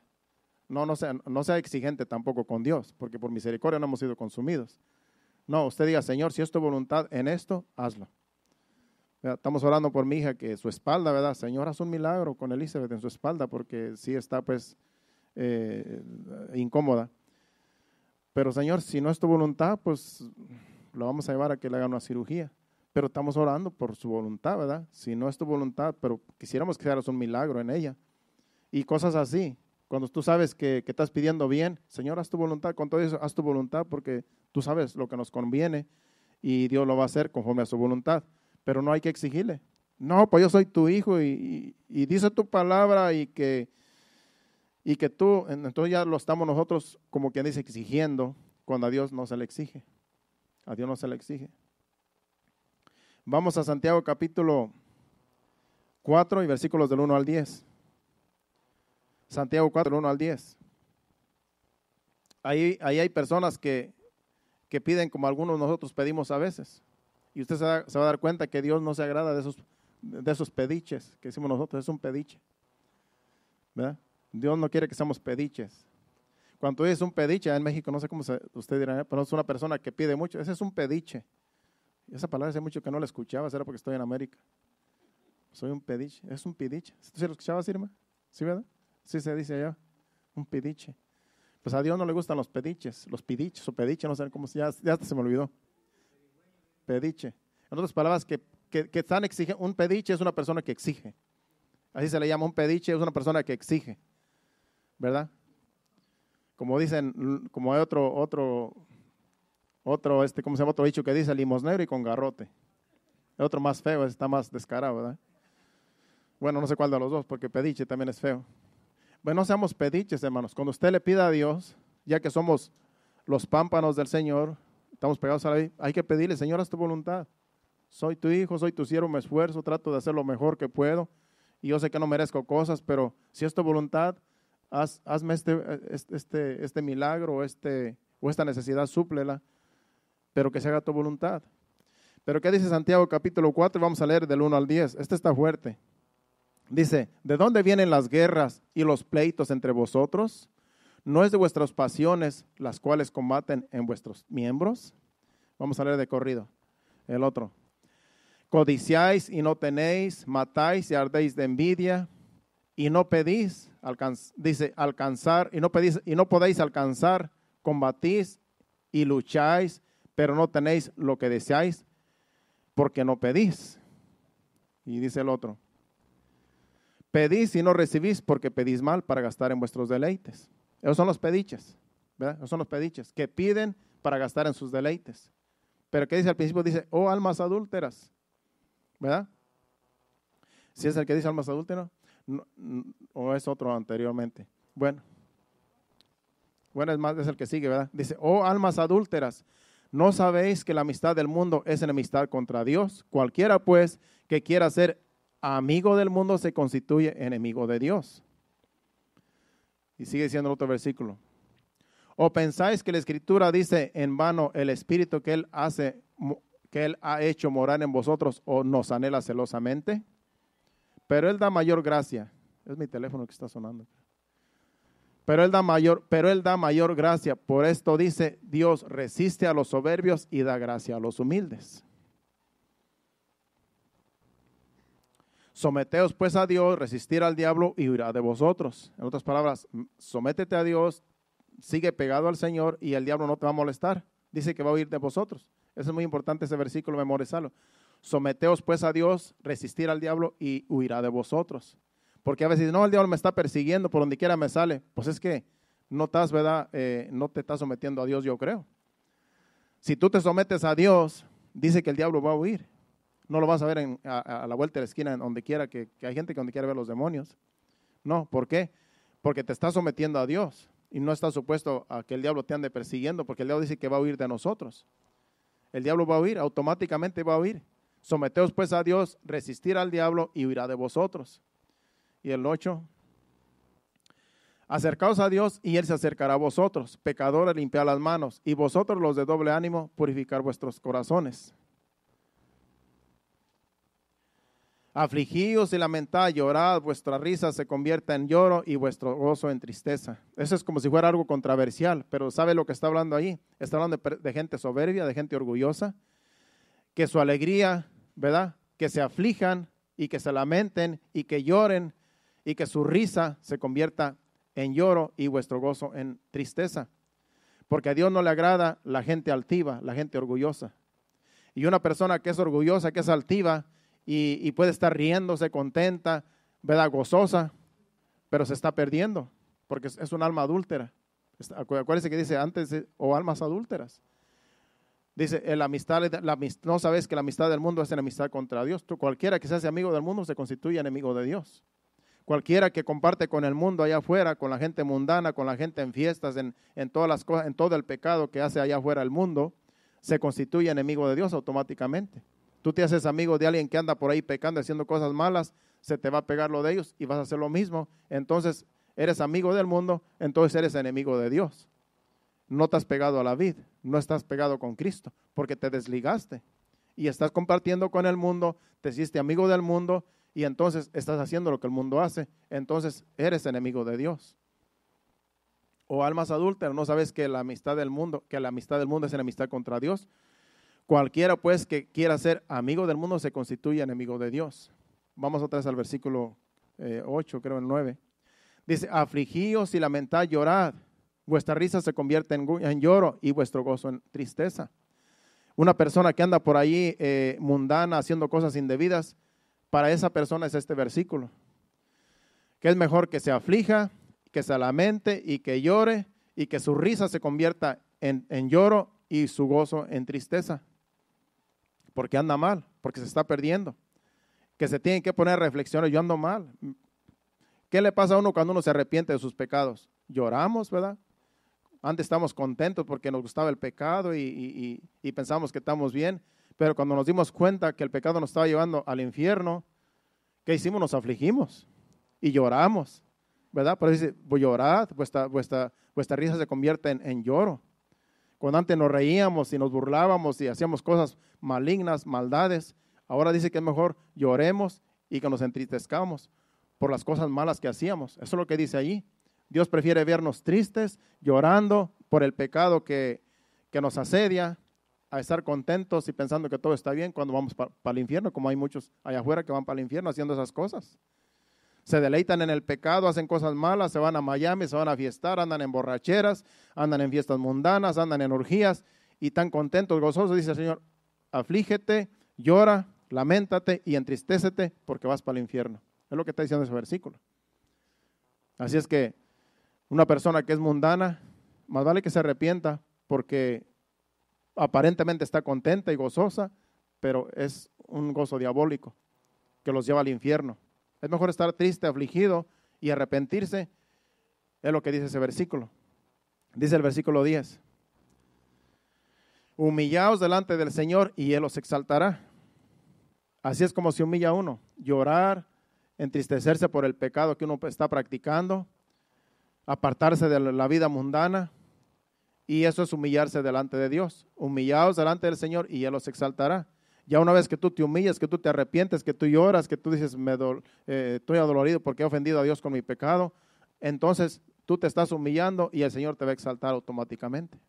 No, no sea, no sea exigente tampoco con Dios, porque por misericordia no hemos sido consumidos. No, usted diga, Señor, si es tu voluntad en esto, hazlo. Estamos orando por mi hija que su espalda, ¿verdad? Señor, haz un milagro con Elizabeth en su espalda porque sí está pues eh, incómoda. Pero Señor, si no es tu voluntad, pues lo vamos a llevar a que le hagan una cirugía pero estamos orando por su voluntad, ¿verdad? Si no es tu voluntad, pero quisiéramos que hagas un milagro en ella. Y cosas así. Cuando tú sabes que, estás pidiendo bien, Señor, haz tu voluntad. Con todo eso, haz tu voluntad porque tú sabes lo que nos conviene y Dios lo va a hacer conforme a su voluntad. Pero no hay que exigirle. No, pues yo soy tu hijo y, y dice tu palabra y que, y que tú, entonces ya lo estamos nosotros como quien dice exigiendo cuando a Dios no se le exige. A Dios no se le exige. Vamos a Santiago capítulo 4 y versículos del 1 al 10. Santiago 4, del 1 al 10. Ahí, ahí hay personas que, que, piden como algunos nosotros pedimos a veces. Y usted se, va a dar cuenta que Dios no se agrada de esos, de esos pediches que decimos nosotros. Es un pediche. Dios no quiere que seamos pediches. Cuando es un pediche, en México no sé cómo usted dirá, ¿eh? pero es una persona que pide mucho. Ese es un pediche. Esa palabra hace mucho que no la escuchaba, era porque estoy en América. Soy un pediche, es un ¿Tú ¿Se lo escuchabas, Irma? ¿Sí, verdad? Sí se dice allá, un pediche. Pues a Dios no le gustan los pediches, los pediches o pediche, no sé cómo, se llama ya se me olvidó. Pediche. En otras palabras, que, que, que están un pediche es una persona que exige. Así se le llama, un pediche es una persona que exige, ¿verdad? Como dicen, como hay otro, otro otro, este, ¿cómo se llama? Otro dicho que dice limosnero y con garrote. El otro más feo, está más descarado, ¿verdad? Bueno, no sé cuál de los dos, porque pediche también es feo. Bueno, no seamos pediches, hermanos. Cuando usted le pida a Dios, ya que somos los pámpanos del Señor, estamos pegados a la vida, hay que pedirle, Señor, haz tu voluntad. Soy tu hijo, soy tu siervo, me esfuerzo, trato de hacer lo mejor que puedo. Y yo sé que no merezco cosas, pero si es tu voluntad, hazme este, este, este milagro este, o esta necesidad, súplela pero que se haga tu voluntad. Pero ¿qué dice Santiago capítulo 4? Vamos a leer del 1 al 10. Este está fuerte. Dice, ¿de dónde vienen las guerras y los pleitos entre vosotros? ¿No es de vuestras pasiones las cuales combaten en vuestros miembros? Vamos a leer de corrido. El otro. Codiciáis y no tenéis, matáis y ardéis de envidia y no pedís, dice, alcanzar y no pedís y no podéis alcanzar, combatís y lucháis pero no tenéis lo que deseáis porque no pedís. Y dice el otro, pedís y no recibís porque pedís mal para gastar en vuestros deleites. Esos son los pediches, ¿verdad? Esos son los pediches que piden para gastar en sus deleites. Pero ¿qué dice al principio? Dice, oh almas adúlteras, ¿verdad? Si es el que dice almas adúlteras, no, o es otro anteriormente. Bueno, bueno, es más, es el que sigue, ¿verdad? Dice, oh almas adúlteras, ¿No sabéis que la amistad del mundo es enemistad contra Dios? Cualquiera pues que quiera ser amigo del mundo se constituye enemigo de Dios. Y sigue siendo el otro versículo. ¿O pensáis que la escritura dice en vano el espíritu que él hace que él ha hecho morar en vosotros o nos anhela celosamente? Pero él da mayor gracia. Es mi teléfono que está sonando. Pero él da mayor, pero él da mayor gracia. Por esto dice, Dios resiste a los soberbios y da gracia a los humildes. Someteos pues a Dios, resistir al diablo y huirá de vosotros. En otras palabras, sométete a Dios, sigue pegado al Señor y el diablo no te va a molestar. Dice que va a huir de vosotros. Eso es muy importante ese versículo, memorizarlo. Someteos pues a Dios, resistir al diablo y huirá de vosotros. Porque a veces, no, el diablo me está persiguiendo por donde quiera me sale. Pues es que no estás, ¿verdad? Eh, no te estás sometiendo a Dios, yo creo. Si tú te sometes a Dios, dice que el diablo va a huir. No lo vas a ver en, a, la vuelta de la esquina, en donde quiera, que, hay gente que donde quiera ver los demonios. No, ¿por qué? Porque te estás sometiendo a Dios y no estás supuesto a que el diablo te ande persiguiendo, porque el diablo dice que va a huir de nosotros. El diablo va a huir, automáticamente va a huir. Someteos pues a Dios, resistir al diablo y huirá de vosotros y el 8. Acercaos a Dios y Él se acercará a vosotros. Pecadores, limpiad las manos. Y vosotros, los de doble ánimo, purificar vuestros corazones. Afligíos y lamentad, llorad, vuestra risa se convierta en lloro y vuestro gozo en tristeza. Eso es como si fuera algo controversial, pero ¿sabe lo que está hablando ahí? Está hablando de gente soberbia, de gente orgullosa, que su alegría, ¿verdad? Que se aflijan y que se lamenten y que lloren y que su risa se convierta en lloro y vuestro gozo en tristeza. Porque a Dios no le agrada la gente altiva, la gente orgullosa. Y una persona que es orgullosa, que es altiva y, puede estar riéndose, contenta, Gozosa, pero se está perdiendo porque es, un alma adúltera. Acuérdense que dice antes, o oh, almas adúlteras. Dice, la amistad, no sabes que la amistad del mundo es enemistad contra Dios. cualquiera que se hace amigo del mundo se constituye enemigo de Dios cualquiera que comparte con el mundo allá afuera, con la gente mundana, con la gente en fiestas, en, todas las cosas, en todo el pecado que hace allá afuera el mundo, se constituye enemigo de Dios automáticamente. Tú te haces amigo de alguien que anda por ahí pecando, haciendo cosas malas, se te va a pegar lo de ellos y vas a hacer lo mismo. Entonces eres amigo del mundo, entonces eres enemigo de Dios. No te has pegado a la vid, no estás pegado con Cristo, porque te desligaste y estás compartiendo con el mundo, te hiciste amigo del mundo y entonces estás haciendo lo que el mundo hace, entonces eres enemigo de Dios. O almas adúlteras, no sabes que la amistad del mundo, que la amistad del mundo es enemistad contra Dios. Cualquiera pues que quiera ser amigo del mundo se constituye enemigo de Dios. Vamos otra vez al versículo 8, eh, creo el 9. Dice, afligíos y lamentad, llorad. Vuestra risa se convierte en, lloro y vuestro gozo en tristeza. Una persona que anda por ahí eh, mundana haciendo cosas indebidas, para esa persona es este versículo. Que es mejor que se aflija, que se lamente y que llore y que su risa se convierta en, lloro y su gozo en tristeza. Porque anda mal, porque se está perdiendo. Que se tienen que poner reflexiones, yo ando mal. ¿Qué le pasa a uno cuando uno se arrepiente de sus pecados? Lloramos, ¿verdad? Antes estamos contentos porque nos gustaba el pecado y, y pensamos que estamos bien pero cuando nos dimos cuenta que el pecado nos estaba llevando al infierno, ¿qué hicimos? Nos afligimos y lloramos, ¿verdad? Pero dice, pues llorad, vuestra, vuestra, vuestra risa se convierte en, lloro. Cuando antes nos reíamos y nos burlábamos y hacíamos cosas malignas, maldades, ahora dice que es mejor lloremos y que nos entristezcamos por las cosas malas que hacíamos. Eso es lo que dice allí. Dios prefiere vernos tristes, llorando por el pecado que, que nos asedia, a estar contentos y pensando que todo está bien cuando vamos para el infierno, como hay muchos allá afuera que van para el infierno haciendo esas cosas. Se deleitan en el pecado, hacen cosas malas, se van a Miami, se van a fiestar, andan en borracheras, andan en fiestas mundanas, andan en orgías y tan contentos, gozosos, dice el Señor, aflígete, llora, lamentate y entristécete porque vas para el infierno. Es lo que está diciendo ese versículo. Así es que una persona que es mundana, más vale que se arrepienta porque aparentemente está contenta y gozosa, pero es un gozo diabólico que los lleva al infierno. Es mejor estar triste, afligido y arrepentirse. Es lo que dice ese versículo. Dice el versículo 10. Humillaos delante del Señor y Él os exaltará. Así es como se humilla uno. Llorar, entristecerse por el pecado que uno está practicando, apartarse de la vida mundana, y eso es humillarse delante de Dios. humillados delante del Señor y Él los exaltará. Ya una vez que tú te humillas, que tú te arrepientes, que tú lloras, que tú dices, me eh, estoy adolorido porque he ofendido a Dios con mi pecado, entonces tú te estás humillando y el Señor te va a exaltar automáticamente.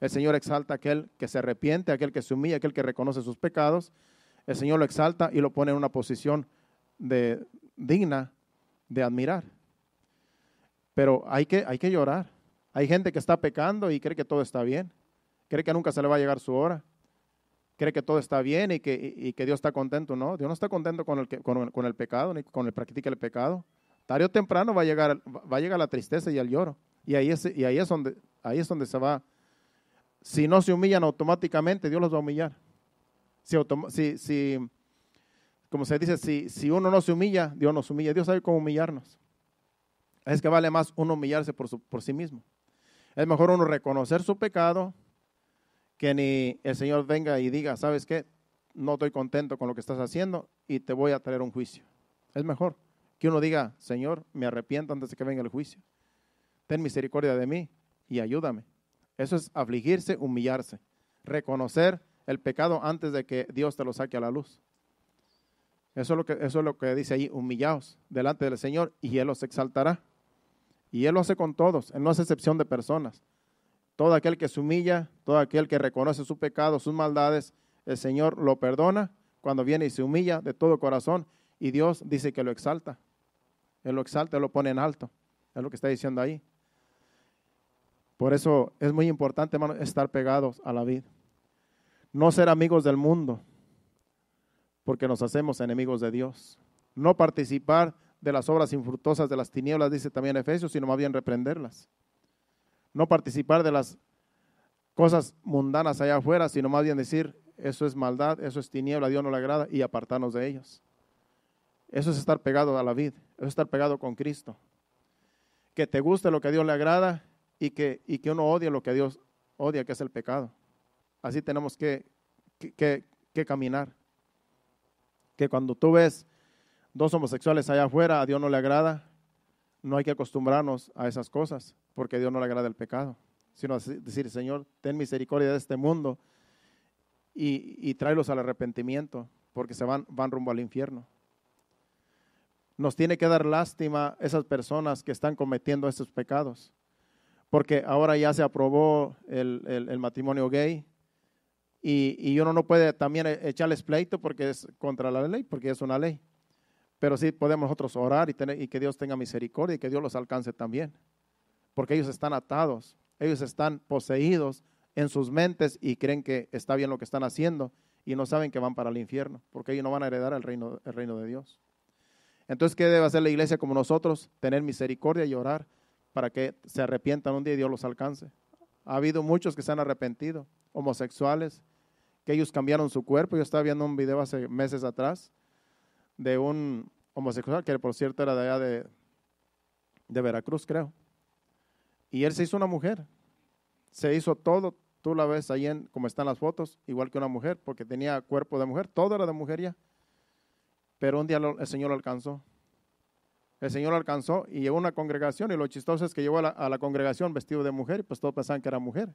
El Señor exalta a aquel que se arrepiente, aquel que se humilla, aquel que reconoce sus pecados. El Señor lo exalta y lo pone en una posición de, digna de admirar. Pero hay que, hay que llorar. Hay gente que está pecando y cree que todo está bien, cree que nunca se le va a llegar su hora, cree que todo está bien y que, que Dios está contento. No, Dios no está contento con el, con pecado, ni con el practica el pecado. Tarde o temprano va a llegar, va a llegar la tristeza y el lloro. Y ahí es, y ahí es, donde, ahí es donde se va. Si no se humillan automáticamente, Dios los va a humillar. Si, como se dice, si, si uno no se humilla, Dios nos humilla. Dios sabe cómo humillarnos. Es que vale más uno humillarse por, por sí mismo. Es mejor uno reconocer su pecado que ni el Señor venga y diga, ¿sabes qué? No estoy contento con lo que estás haciendo y te voy a traer un juicio. Es mejor que uno diga, Señor, me arrepiento antes de que venga el juicio. Ten misericordia de mí y ayúdame. Eso es afligirse, humillarse, reconocer el pecado antes de que Dios te lo saque a la luz. Eso es lo que, eso es lo que dice ahí, humillados delante del Señor y Él los exaltará. Y Él lo hace con todos, Él no hace excepción de personas. Todo aquel que se humilla, todo aquel que reconoce su pecado, sus maldades, el Señor lo perdona cuando viene y se humilla de todo corazón. Y Dios dice que lo exalta. Él lo exalta, Él lo pone en alto. Es lo que está diciendo ahí. Por eso es muy importante, hermano, estar pegados a la vida. No ser amigos del mundo, porque nos hacemos enemigos de Dios. No participar de las obras infructuosas de las tinieblas, dice también Efesios, sino más bien reprenderlas. No participar de las cosas mundanas allá afuera, sino más bien decir, eso es maldad, eso es tiniebla, a Dios no le agrada, y apartarnos de ellos. Eso es estar pegado a la vid, eso es estar pegado con Cristo. Que te guste lo que a Dios le agrada y que, y que uno odie lo que Dios odia, que es el pecado. Así tenemos que, que caminar. Que cuando tú ves dos homosexuales allá afuera, a Dios no le agrada. No hay que acostumbrarnos a esas cosas, porque Dios no le agrada el pecado, sino decir, Señor, ten misericordia de este mundo y, tráelos al arrepentimiento, porque se van, van rumbo al infierno. Nos tiene que dar lástima esas personas que están cometiendo esos pecados, porque ahora ya se aprobó el, matrimonio gay, y, y, uno no puede también echarles pleito porque es contra la ley, porque es una ley. Pero sí podemos nosotros orar y, tener, que Dios tenga misericordia y que Dios los alcance también. Porque ellos están atados, ellos están poseídos en sus mentes y creen que está bien lo que están haciendo y no saben que van para el infierno, porque ellos no van a heredar el reino, el reino de Dios. Entonces, ¿qué debe hacer la iglesia como nosotros? Tener misericordia y orar para que se arrepientan un día y Dios los alcance. Ha habido muchos que se han arrepentido, homosexuales, que ellos cambiaron su cuerpo. Yo estaba viendo un video hace meses atrás de un homosexual, que por cierto era de allá de, Veracruz, creo. Y él se hizo una mujer. Se hizo todo, tú la ves ahí en, como están las fotos, igual que una mujer, porque tenía cuerpo de mujer, todo era de mujer ya. Pero un día el Señor lo alcanzó. El Señor lo alcanzó y llegó a una congregación y lo chistoso es que llegó a la, congregación vestido de mujer y pues todos pensaban que era mujer.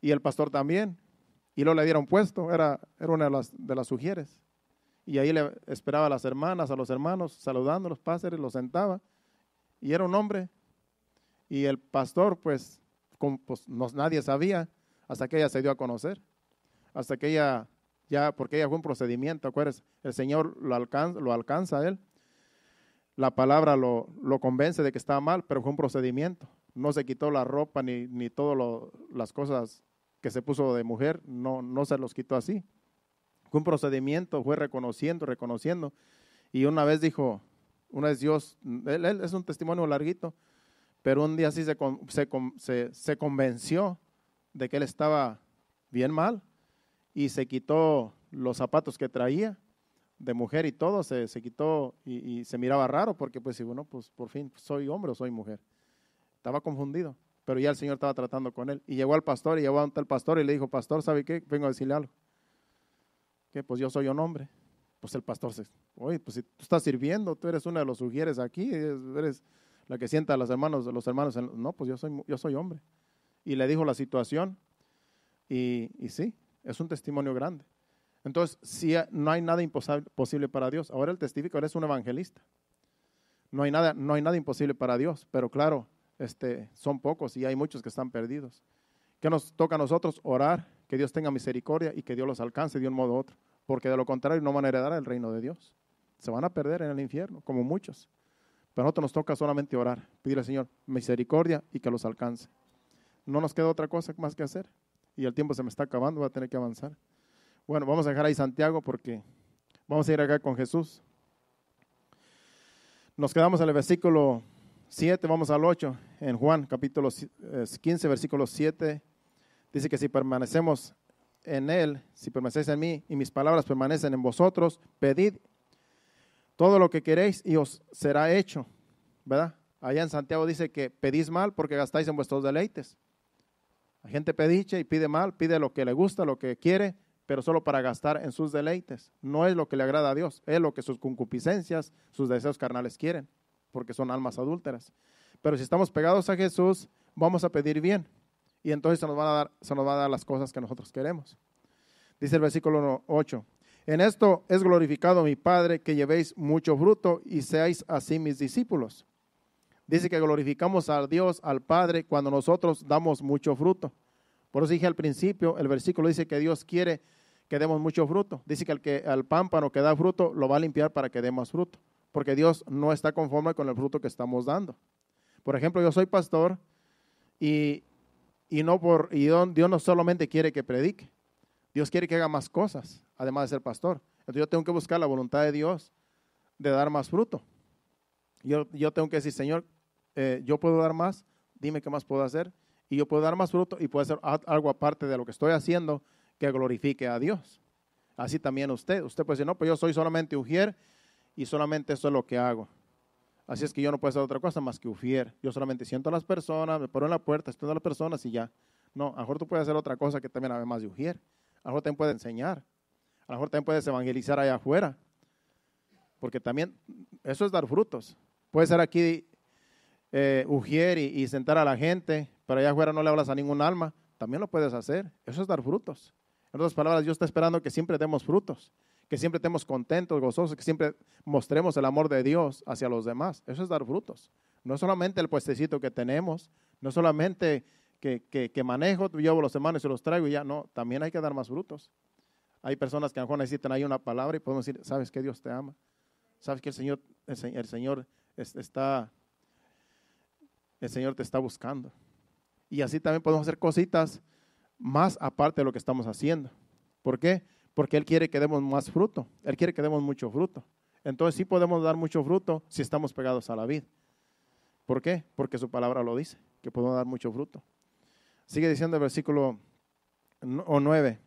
Y el pastor también. Y lo le dieron puesto, era, era una de las, de las sugieres y ahí le esperaba a las hermanas, a los hermanos, saludando a los pastores, los sentaba. Y era un hombre. Y el pastor, pues, pues no, nadie sabía hasta que ella se dio a conocer. Hasta que ella, ya, porque ella fue un procedimiento, acuérdense, el Señor lo alcanza, lo alcanza a él. La palabra lo, lo convence de que estaba mal, pero fue un procedimiento. No se quitó la ropa ni, ni todas las cosas que se puso de mujer, no, no se los quitó así un procedimiento, fue reconociendo, reconociendo. Y una vez dijo, una vez Dios, él, es un testimonio larguito, pero un día sí se, se, convenció de que él estaba bien mal y se quitó los zapatos que traía de mujer y todo, se, quitó y, se miraba raro porque pues si bueno, pues por fin pues, soy hombre o soy mujer. Estaba confundido, pero ya el Señor estaba tratando con él. Y llegó al pastor y llegó a un tal pastor y le dijo, pastor, ¿sabe qué? Vengo a decirle algo que pues yo soy un hombre. Pues el pastor dice, oye, pues si tú estás sirviendo, tú eres una de los sugieres aquí, eres la que sienta a los hermanos, los hermanos, no, pues yo soy, yo soy hombre. Y le dijo la situación y, y sí, es un testimonio grande. Entonces, si eh, no hay nada imposible para Dios. Ahora el testifica, ahora es un evangelista. No hay nada, no hay nada imposible para Dios, pero claro, este, son pocos y hay muchos que están perdidos. que nos toca a nosotros? Orar que Dios tenga misericordia y que Dios los alcance de un modo u otro, porque de lo contrario no van a heredar el reino de Dios. Se van a perder en el infierno, como muchos. Pero a nosotros nos toca solamente orar, pedir al Señor misericordia y que los alcance. No nos queda otra cosa más que hacer. Y el tiempo se me está acabando, voy a tener que avanzar. Bueno, vamos a dejar ahí Santiago porque vamos a ir acá con Jesús. Nos quedamos en el versículo 7, vamos al 8, en Juan capítulo 15, eh, versículo 7 Dice que si permanecemos en Él, si permanecéis en mí y mis palabras permanecen en vosotros, pedid todo lo que queréis y os será hecho. ¿Verdad? Allá en Santiago dice que pedís mal porque gastáis en vuestros deleites. La gente pediche y pide mal, pide lo que le gusta, lo que quiere, pero solo para gastar en sus deleites. No es lo que le agrada a Dios, es lo que sus concupiscencias, sus deseos carnales quieren, porque son almas adúlteras. Pero si estamos pegados a Jesús, vamos a pedir bien, y entonces se nos, van a dar, a las cosas que nosotros queremos. Dice el versículo 8, en esto es glorificado mi Padre, que llevéis mucho fruto y seáis así mis discípulos. Dice que glorificamos a Dios, al Padre, cuando nosotros damos mucho fruto. Por eso dije al principio, el versículo dice que Dios quiere que demos mucho fruto. Dice que el que, al pámpano que da fruto lo va a limpiar para que dé más fruto, porque Dios no está conforme con el fruto que estamos dando. Por ejemplo, yo soy pastor y y, no por, Dios, no solamente quiere que predique, Dios quiere que haga más cosas, además de ser pastor. Entonces yo tengo que buscar la voluntad de Dios de dar más fruto. Yo, yo tengo que decir, Señor, eh, yo puedo dar más, dime qué más puedo hacer. Y yo puedo dar más fruto y puedo hacer algo aparte de lo que estoy haciendo que glorifique a Dios. Así también usted. Usted puede decir, no, pues yo soy solamente ujier y solamente eso es lo que hago. Así es que yo no puedo hacer otra cosa más que ufier. Yo solamente siento a las personas, me paro en la puerta, siento a las personas y ya. No, a lo mejor tú puedes hacer otra cosa que también además de ujier. A lo mejor también puedes enseñar. A lo mejor también puedes evangelizar allá afuera. Porque también eso es dar frutos. Puede ser aquí eh, ujier y, y, sentar a la gente, pero allá afuera no le hablas a ningún alma. También lo puedes hacer. Eso es dar frutos. En otras palabras, Dios está esperando que siempre demos frutos que siempre estemos contentos, gozosos, que siempre mostremos el amor de Dios hacia los demás. Eso es dar frutos. No solamente el puestecito que tenemos, no solamente que, que, que manejo, llevo los hermanos y los traigo y ya, no, también hay que dar más frutos. Hay personas que a lo mejor necesitan ahí una palabra y podemos decir, sabes que Dios te ama, sabes que el Señor, el, Señor está, el Señor te está buscando. Y así también podemos hacer cositas más aparte de lo que estamos haciendo. ¿Por qué? porque Él quiere que demos más fruto, Él quiere que demos mucho fruto. Entonces sí podemos dar mucho fruto si estamos pegados a la vid. ¿Por qué? Porque su palabra lo dice, que podemos dar mucho fruto. Sigue diciendo el versículo 9.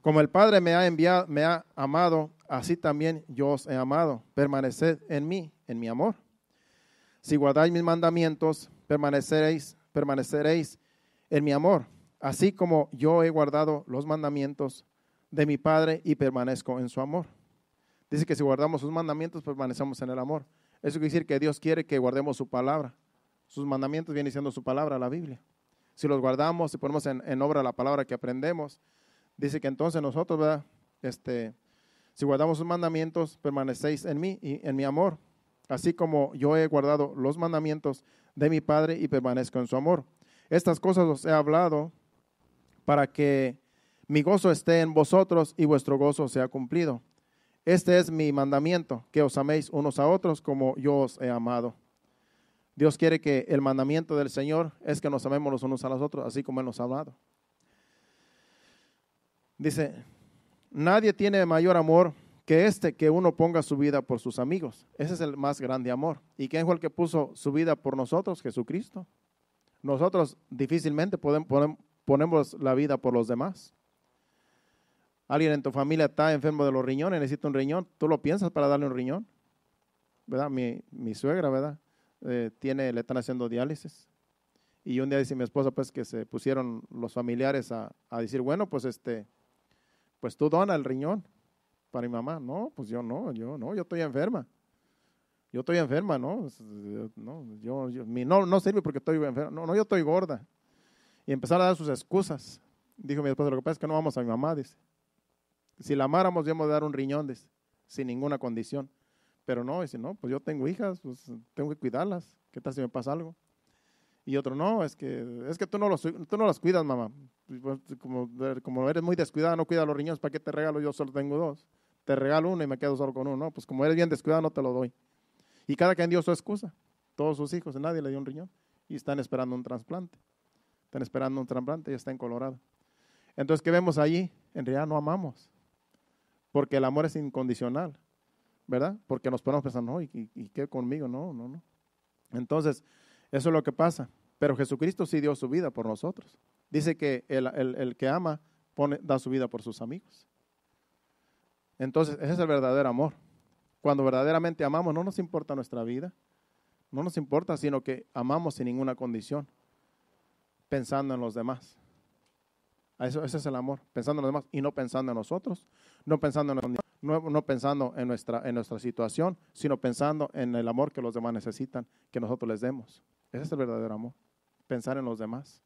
Como el Padre me ha enviado, me ha amado, así también yo os he amado. Permaneced en mí, en mi amor. Si guardáis mis mandamientos, permaneceréis, permaneceréis en mi amor. Así como yo he guardado los mandamientos de mi Padre y permanezco en su amor. Dice que si guardamos sus mandamientos, permanecemos en el amor. Eso quiere decir que Dios quiere que guardemos su palabra. Sus mandamientos viene diciendo su palabra, la Biblia. Si los guardamos, si ponemos en, obra la palabra que aprendemos, dice que entonces nosotros, ¿verdad? Este, si guardamos sus mandamientos, permanecéis en mí y en mi amor, así como yo he guardado los mandamientos de mi Padre y permanezco en su amor. Estas cosas os he hablado para que mi gozo esté en vosotros y vuestro gozo sea cumplido. Este es mi mandamiento, que os améis unos a otros como yo os he amado. Dios quiere que el mandamiento del Señor es que nos amemos los unos a los otros, así como Él nos ha amado. Dice, nadie tiene mayor amor que este, que uno ponga su vida por sus amigos. Ese es el más grande amor. ¿Y quién fue el que puso su vida por nosotros? Jesucristo. Nosotros difícilmente podemos, ponemos la vida por los demás alguien en tu familia está enfermo de los riñones, necesita un riñón, tú lo piensas para darle un riñón, ¿verdad? Mi, suegra, ¿verdad? Eh, tiene, le están haciendo diálisis. Y un día dice mi esposa, pues, que se pusieron los familiares a, decir, bueno, pues, este, pues tú dona el riñón para mi mamá. No, pues yo no, yo no, yo estoy enferma. Yo estoy enferma, ¿no? No, yo, no, no sirve porque estoy enferma. No, no, yo estoy gorda. Y empezar a dar sus excusas. Dijo mi esposa, lo que pasa es que no vamos a mi mamá, dice. Si la amáramos, debemos a dar un riñón, sin ninguna condición. Pero no, si no, pues yo tengo hijas, pues tengo que cuidarlas. ¿Qué tal si me pasa algo? Y otro, no, es que, es que tú, no los, tú no las cuidas, mamá. Pues, como, como eres muy descuidada, no cuidas los riñones, ¿para qué te regalo? Yo solo tengo dos. Te regalo uno y me quedo solo con uno. No, pues como eres bien descuidada, no te lo doy. Y cada quien dio su excusa. Todos sus hijos, nadie le dio un riñón. Y están esperando un trasplante. Están esperando un trasplante y está en Colorado. Entonces, ¿qué vemos allí? En realidad no amamos. Porque el amor es incondicional, ¿verdad? Porque nos podemos pensar, no, ¿y, qué conmigo? No, no, no. Entonces, eso es lo que pasa. Pero Jesucristo sí dio su vida por nosotros. Dice que el, que ama pone, da su vida por sus amigos. Entonces, ese es el verdadero amor. Cuando verdaderamente amamos, no nos importa nuestra vida, no nos importa, sino que amamos sin ninguna condición, pensando en los demás. Eso, ese es el amor, pensando en los demás y no pensando en nosotros no pensando en, nuestra, en, nuestra, situación, sino pensando en el amor que los demás necesitan, que nosotros les demos. Ese es el verdadero amor, pensar en los demás.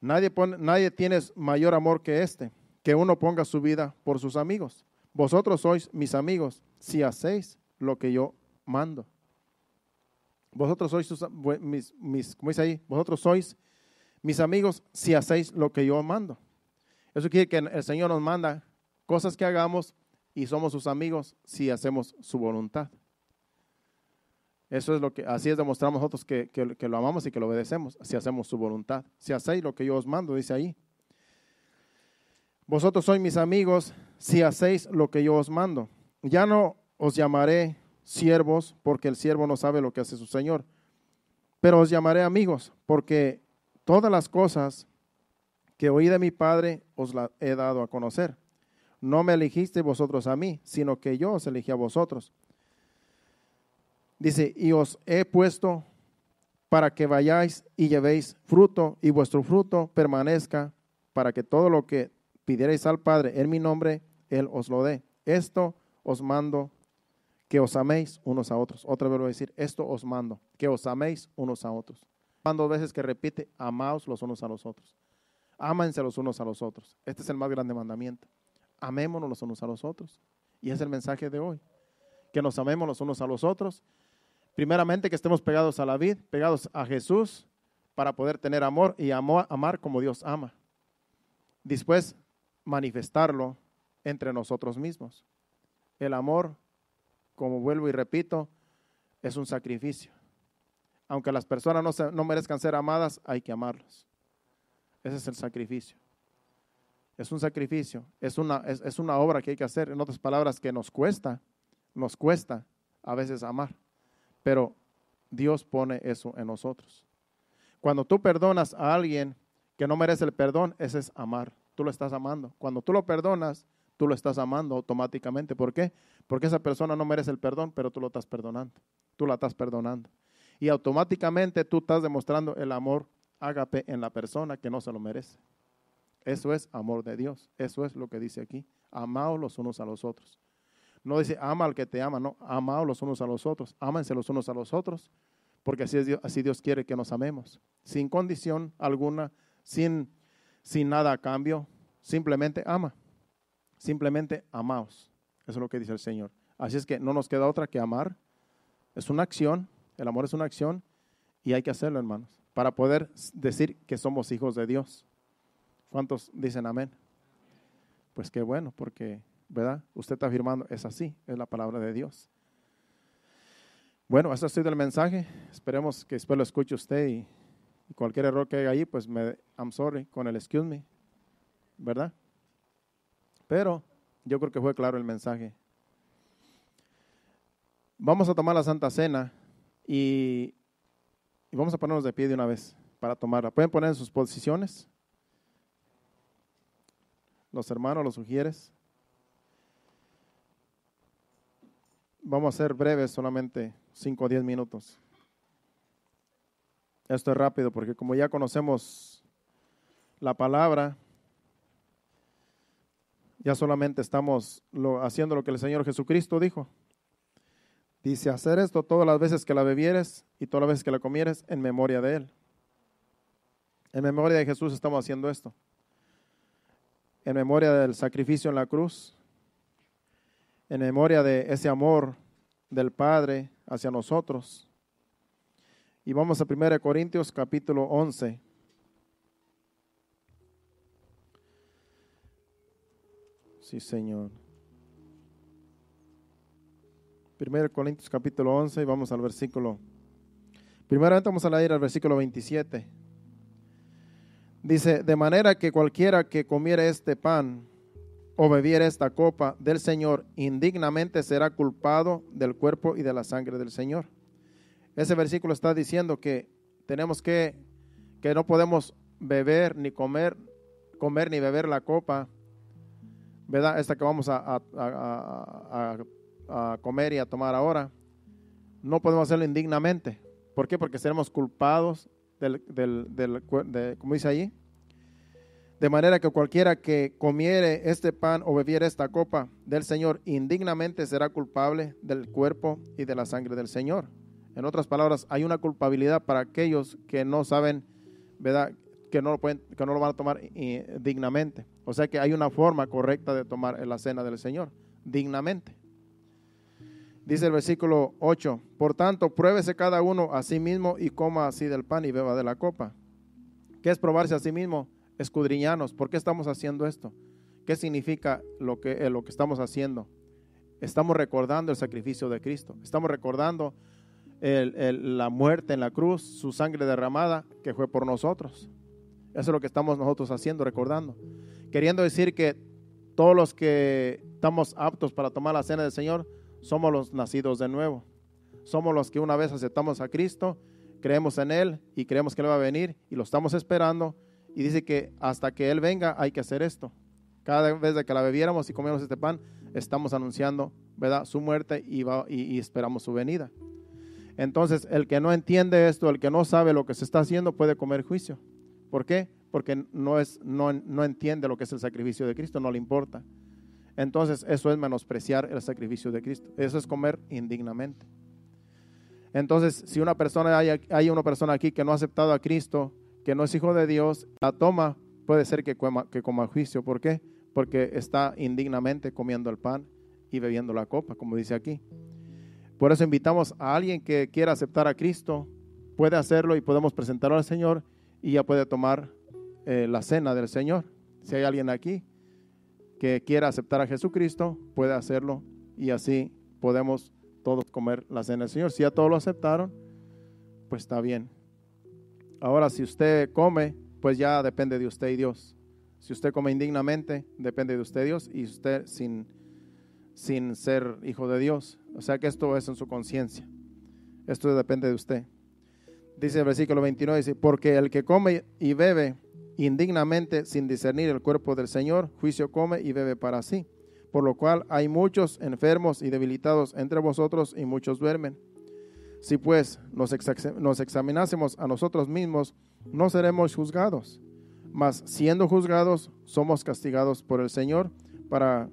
Nadie, pone, nadie tiene mayor amor que este, que uno ponga su vida por sus amigos. Vosotros sois mis amigos si hacéis lo que yo mando. Vosotros sois mis, dice ahí? Vosotros sois mis amigos si hacéis lo que yo mando. Eso quiere que el Señor nos manda cosas que hagamos y somos sus amigos si hacemos su voluntad. Eso es lo que, así es demostramos nosotros que, que, lo amamos y que lo obedecemos, si hacemos su voluntad. Si hacéis lo que yo os mando, dice ahí. Vosotros sois mis amigos si hacéis lo que yo os mando. Ya no os llamaré siervos porque el siervo no sabe lo que hace su Señor, pero os llamaré amigos porque todas las cosas que oí de mi Padre os las he dado a conocer no me elegisteis vosotros a mí, sino que yo os elegí a vosotros. Dice, y os he puesto para que vayáis y llevéis fruto, y vuestro fruto permanezca, para que todo lo que pidierais al Padre en mi nombre, Él os lo dé. Esto os mando que os améis unos a otros. Otra vez lo voy a decir, esto os mando, que os améis unos a otros. Cuando veces que repite, amaos los unos a los otros. Ámense los unos a los otros. Este es el más grande mandamiento amémonos los unos a los otros. Y es el mensaje de hoy, que nos amemos los unos a los otros. Primeramente que estemos pegados a la vid, pegados a Jesús, para poder tener amor y amar como Dios ama. Después, manifestarlo entre nosotros mismos. El amor, como vuelvo y repito, es un sacrificio. Aunque las personas no, no merezcan ser amadas, hay que amarlos. Ese es el sacrificio es un sacrificio, es una, es, una obra que hay que hacer. En otras palabras, que nos cuesta, nos cuesta a veces amar, pero Dios pone eso en nosotros. Cuando tú perdonas a alguien que no merece el perdón, ese es amar. Tú lo estás amando. Cuando tú lo perdonas, tú lo estás amando automáticamente. ¿Por qué? Porque esa persona no merece el perdón, pero tú lo estás perdonando. Tú la estás perdonando. Y automáticamente tú estás demostrando el amor ágape en la persona que no se lo merece. Eso es amor de Dios. Eso es lo que dice aquí. Amaos los unos a los otros. No dice ama al que te ama, no. Amaos los unos a los otros. Ámense los unos a los otros. Porque así, es Dios, así Dios quiere que nos amemos. Sin condición alguna, sin, sin nada a cambio. Simplemente ama. Simplemente amaos. Eso es lo que dice el Señor. Así es que no nos queda otra que amar. Es una acción. El amor es una acción. Y hay que hacerlo, hermanos. Para poder decir que somos hijos de Dios. ¿Cuántos dicen amén? Pues qué bueno, porque, ¿verdad? Usted está afirmando, es así, es la palabra de Dios. Bueno, eso ha sido el mensaje. Esperemos que después lo escuche usted y, cualquier error que haya ahí, pues me, I'm sorry con el excuse me, ¿verdad? Pero yo creo que fue claro el mensaje. Vamos a tomar la Santa Cena y, y vamos a ponernos de pie de una vez para tomarla. ¿Pueden poner en sus posiciones? los hermanos, los sugieres. Vamos a ser breves, solamente 5 o 10 minutos. Esto es rápido porque como ya conocemos la palabra, ya solamente estamos haciendo lo que el Señor Jesucristo dijo. Dice, hacer esto todas las veces que la bebieres y todas las veces que la comieres en memoria de Él. En memoria de Jesús estamos haciendo esto en memoria del sacrificio en la cruz, en memoria de ese amor del Padre hacia nosotros. Y vamos a 1 Corintios capítulo 11. Sí, Señor. 1 Corintios capítulo 11 y vamos al versículo. Primero vamos a leer al versículo 27. Dice, de manera que cualquiera que comiera este pan o bebiera esta copa del Señor, indignamente será culpado del cuerpo y de la sangre del Señor. Ese versículo está diciendo que tenemos que, que no podemos beber ni comer, comer ni beber la copa, ¿verdad? Esta que vamos a, a, comer y a tomar ahora. No podemos hacerlo indignamente. ¿Por qué? Porque seremos culpados del, de, dice allí? De manera que cualquiera que comiere este pan o bebiere esta copa del Señor indignamente será culpable del cuerpo y de la sangre del Señor. En otras palabras, hay una culpabilidad para aquellos que no saben, ¿verdad? Que no lo, pueden, que no lo van a tomar dignamente. O sea que hay una forma correcta de tomar la cena del Señor, dignamente. Dice el versículo 8, por tanto, pruébese cada uno a sí mismo y coma así del pan y beba de la copa. ¿Qué es probarse a sí mismo? Escudriñanos, ¿por qué estamos haciendo esto? ¿Qué significa lo que, eh, lo que estamos haciendo? Estamos recordando el sacrificio de Cristo, estamos recordando la muerte en la cruz, su sangre derramada que fue por nosotros. Eso es lo que estamos nosotros haciendo, recordando. Queriendo decir que todos los que estamos aptos para tomar la cena del Señor, somos los nacidos de nuevo. Somos los que una vez aceptamos a Cristo, creemos en Él y creemos que Él va a venir y lo estamos esperando. Y dice que hasta que Él venga hay que hacer esto. Cada vez que la bebiéramos y comiéramos este pan, estamos anunciando ¿verdad? su muerte y, esperamos su venida. Entonces, el que no entiende esto, el que no sabe lo que se está haciendo, puede comer juicio. ¿Por qué? Porque no, es, no entiende lo que es el sacrificio de Cristo, no le importa entonces eso es menospreciar el sacrificio de Cristo. Eso es comer indignamente. Entonces, si una persona hay, hay una persona aquí que no ha aceptado a Cristo, que no es hijo de Dios, la toma puede ser que coma, que juicio. ¿Por qué? Porque está indignamente comiendo el pan y bebiendo la copa, como dice aquí. Por eso invitamos a alguien que quiera aceptar a Cristo, puede hacerlo y podemos presentarlo al Señor y ya puede tomar eh, la cena del Señor. Si hay alguien aquí que quiera aceptar a Jesucristo puede hacerlo y así podemos todos comer la cena del Señor. Si ya todos lo aceptaron, pues está bien. Ahora, si usted come, pues ya depende de usted y Dios. Si usted come indignamente, depende de usted y Dios y usted sin, sin ser hijo de Dios. O sea que esto es en su conciencia. Esto depende de usted. Dice el versículo 29, dice, porque el que come y bebe indignamente, sin discernir el cuerpo del Señor, juicio come y bebe para sí. Por lo cual hay muchos enfermos y debilitados entre vosotros y muchos duermen. Si pues nos, examinásemos a nosotros mismos, no seremos juzgados. Mas siendo juzgados, somos castigados por el Señor para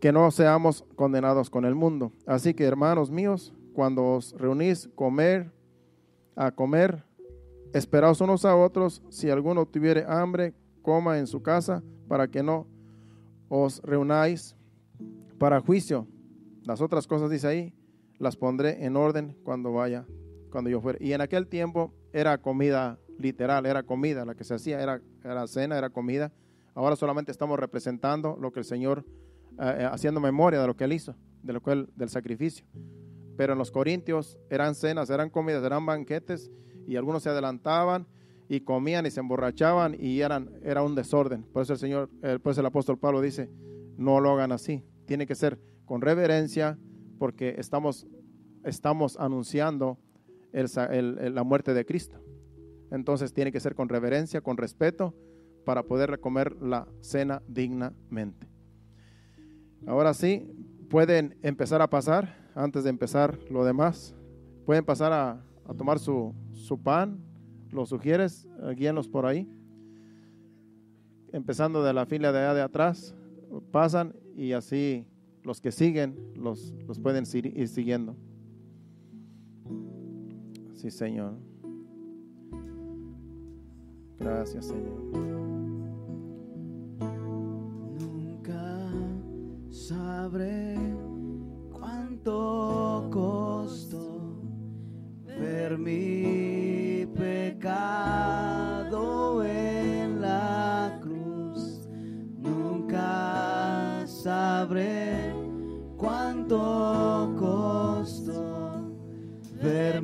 que no seamos condenados con el mundo. Así que, hermanos míos, cuando os reunís comer, a comer, Esperaos unos a otros, si alguno tuviere hambre, coma en su casa, para que no os reunáis para juicio. Las otras cosas dice ahí, las pondré en orden cuando vaya, cuando yo fuera. Y en aquel tiempo era comida literal, era comida, la que se hacía era, cena, era comida. Ahora solamente estamos representando lo que el Señor, eh, eh, haciendo memoria de lo que Él hizo, de lo que del sacrificio. Pero en los Corintios eran cenas, eran comidas, eran banquetes y algunos se adelantaban y comían y se emborrachaban y eran, era un desorden. Por eso el Señor, por el apóstol Pablo dice, no lo hagan así. Tiene que ser con reverencia porque estamos, estamos anunciando la muerte de Cristo. Entonces tiene que ser con reverencia, con respeto, para poder comer la cena dignamente. Ahora sí, pueden empezar a pasar, antes de empezar lo demás, pueden pasar a a tomar su, su pan. lo sugieres? Eh, Guíenlos por ahí. Empezando de la fila de allá de atrás, pasan y así los que siguen los, los pueden ir siguiendo. Sí, Señor. Gracias, Señor. Nunca sabré cuánto costó ver mi pecado en la cruz. Nunca sabré cuánto costó ver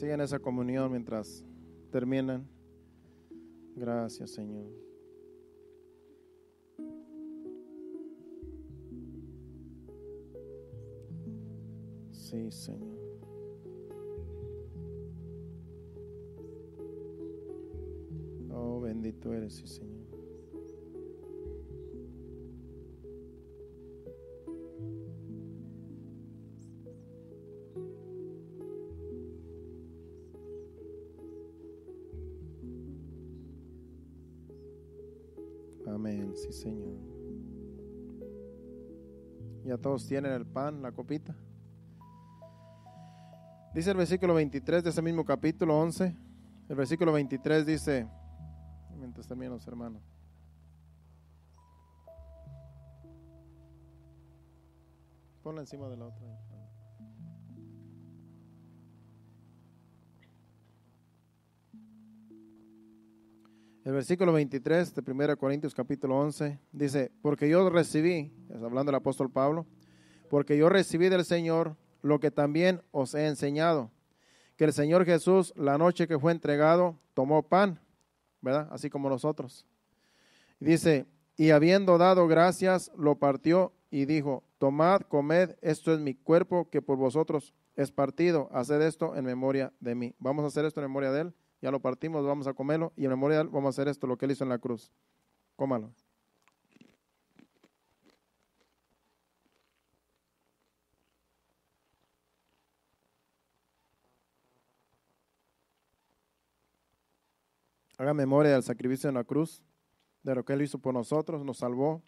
Sigan esa comunión mientras terminan. Gracias, Señor. Sí, Señor. Oh, bendito eres, sí, Señor. Amén, sí Señor. Ya todos tienen el pan, la copita. Dice el versículo 23 de ese mismo capítulo 11. El versículo 23 dice, mientras también los hermanos. Ponla encima de la otra. El versículo 23 de 1 Corintios capítulo 11 dice, porque yo recibí, hablando el apóstol Pablo, porque yo recibí del Señor lo que también os he enseñado, que el Señor Jesús la noche que fue entregado tomó pan, ¿verdad? Así como nosotros. Dice, y habiendo dado gracias, lo partió y dijo, tomad, comed, esto es mi cuerpo que por vosotros es partido, haced esto en memoria de mí. Vamos a hacer esto en memoria de él ya lo partimos, vamos a comerlo y en memoria vamos a hacer esto, lo que él hizo en la cruz. Cómalo. Haga memoria del sacrificio en la cruz, de lo que Él hizo por nosotros, nos salvó,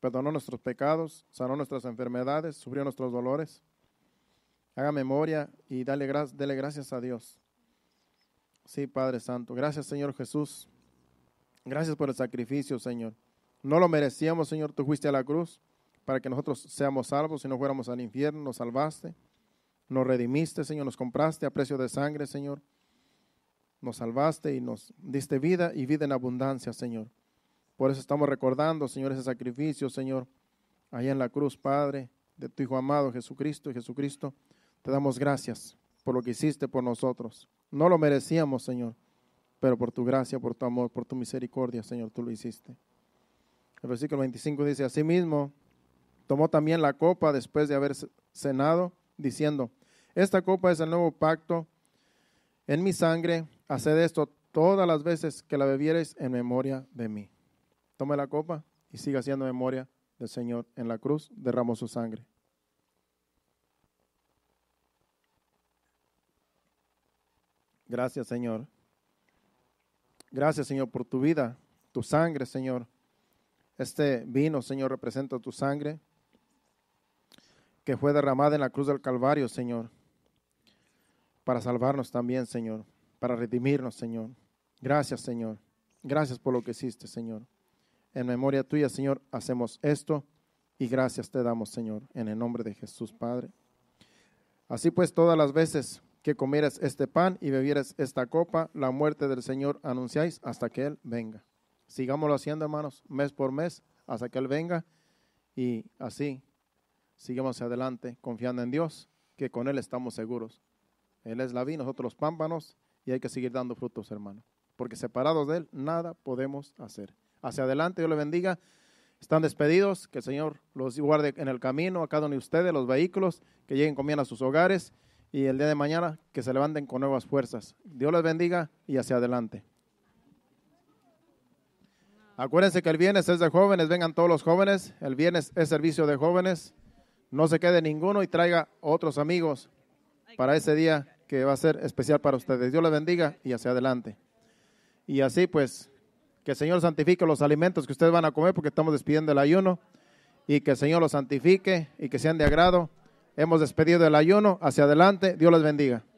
perdonó nuestros pecados, sanó nuestras enfermedades, sufrió nuestros dolores. Haga memoria y dale, gracias a Dios. Sí, Padre Santo. Gracias, Señor Jesús. Gracias por el sacrificio, Señor. No lo merecíamos, Señor. Tú fuiste a la cruz para que nosotros seamos salvos. Si no fuéramos al infierno, nos salvaste. Nos redimiste, Señor. Nos compraste a precio de sangre, Señor. Nos salvaste y nos diste vida y vida en abundancia, Señor. Por eso estamos recordando, Señor, ese sacrificio, Señor, allá en la cruz, Padre, de tu Hijo amado, Jesucristo. Jesucristo, te damos gracias por lo que hiciste por nosotros. No lo merecíamos, Señor, pero por tu gracia, por tu amor, por tu misericordia, Señor, tú lo hiciste. El versículo 25 dice, asimismo, tomó también la copa después de haber cenado, diciendo, esta copa es el nuevo pacto en mi sangre, haced esto todas las veces que la bebieres en memoria de mí. Tome la copa y siga haciendo memoria del Señor en la cruz, derramó su sangre. Gracias, Señor. Gracias, Señor, por tu vida, tu sangre, Señor. Este vino, Señor, representa tu sangre que fue derramada en la cruz del Calvario, Señor, para salvarnos también, Señor, para redimirnos, Señor. Gracias, Señor. Gracias por lo que hiciste, Señor. En memoria tuya, Señor, hacemos esto y gracias te damos, Señor, en el nombre de Jesús, Padre. Así pues, todas las veces que comieras este pan y bebieras esta copa, la muerte del Señor anunciáis hasta que Él venga. Sigámoslo haciendo, hermanos, mes por mes, hasta que Él venga. Y así, sigamos adelante, confiando en Dios, que con Él estamos seguros. Él es la vida, nosotros los pámpanos, y hay que seguir dando frutos, hermano. Porque separados de Él, nada podemos hacer. Hacia adelante, Dios le bendiga. Están despedidos, que el Señor los guarde en el camino, acá donde ustedes, los vehículos, que lleguen comiendo a sus hogares y el día de mañana que se levanten con nuevas fuerzas. Dios les bendiga y hacia adelante. Acuérdense que el viernes es de jóvenes, vengan todos los jóvenes. El viernes es servicio de jóvenes. No se quede ninguno y traiga otros amigos para ese día que va a ser especial para ustedes. Dios les bendiga y hacia adelante. Y así pues, que el Señor santifique los alimentos que ustedes van a comer porque estamos despidiendo el ayuno y que el Señor los santifique y que sean de agrado Hemos despedido el ayuno. Hacia adelante. Dios les bendiga.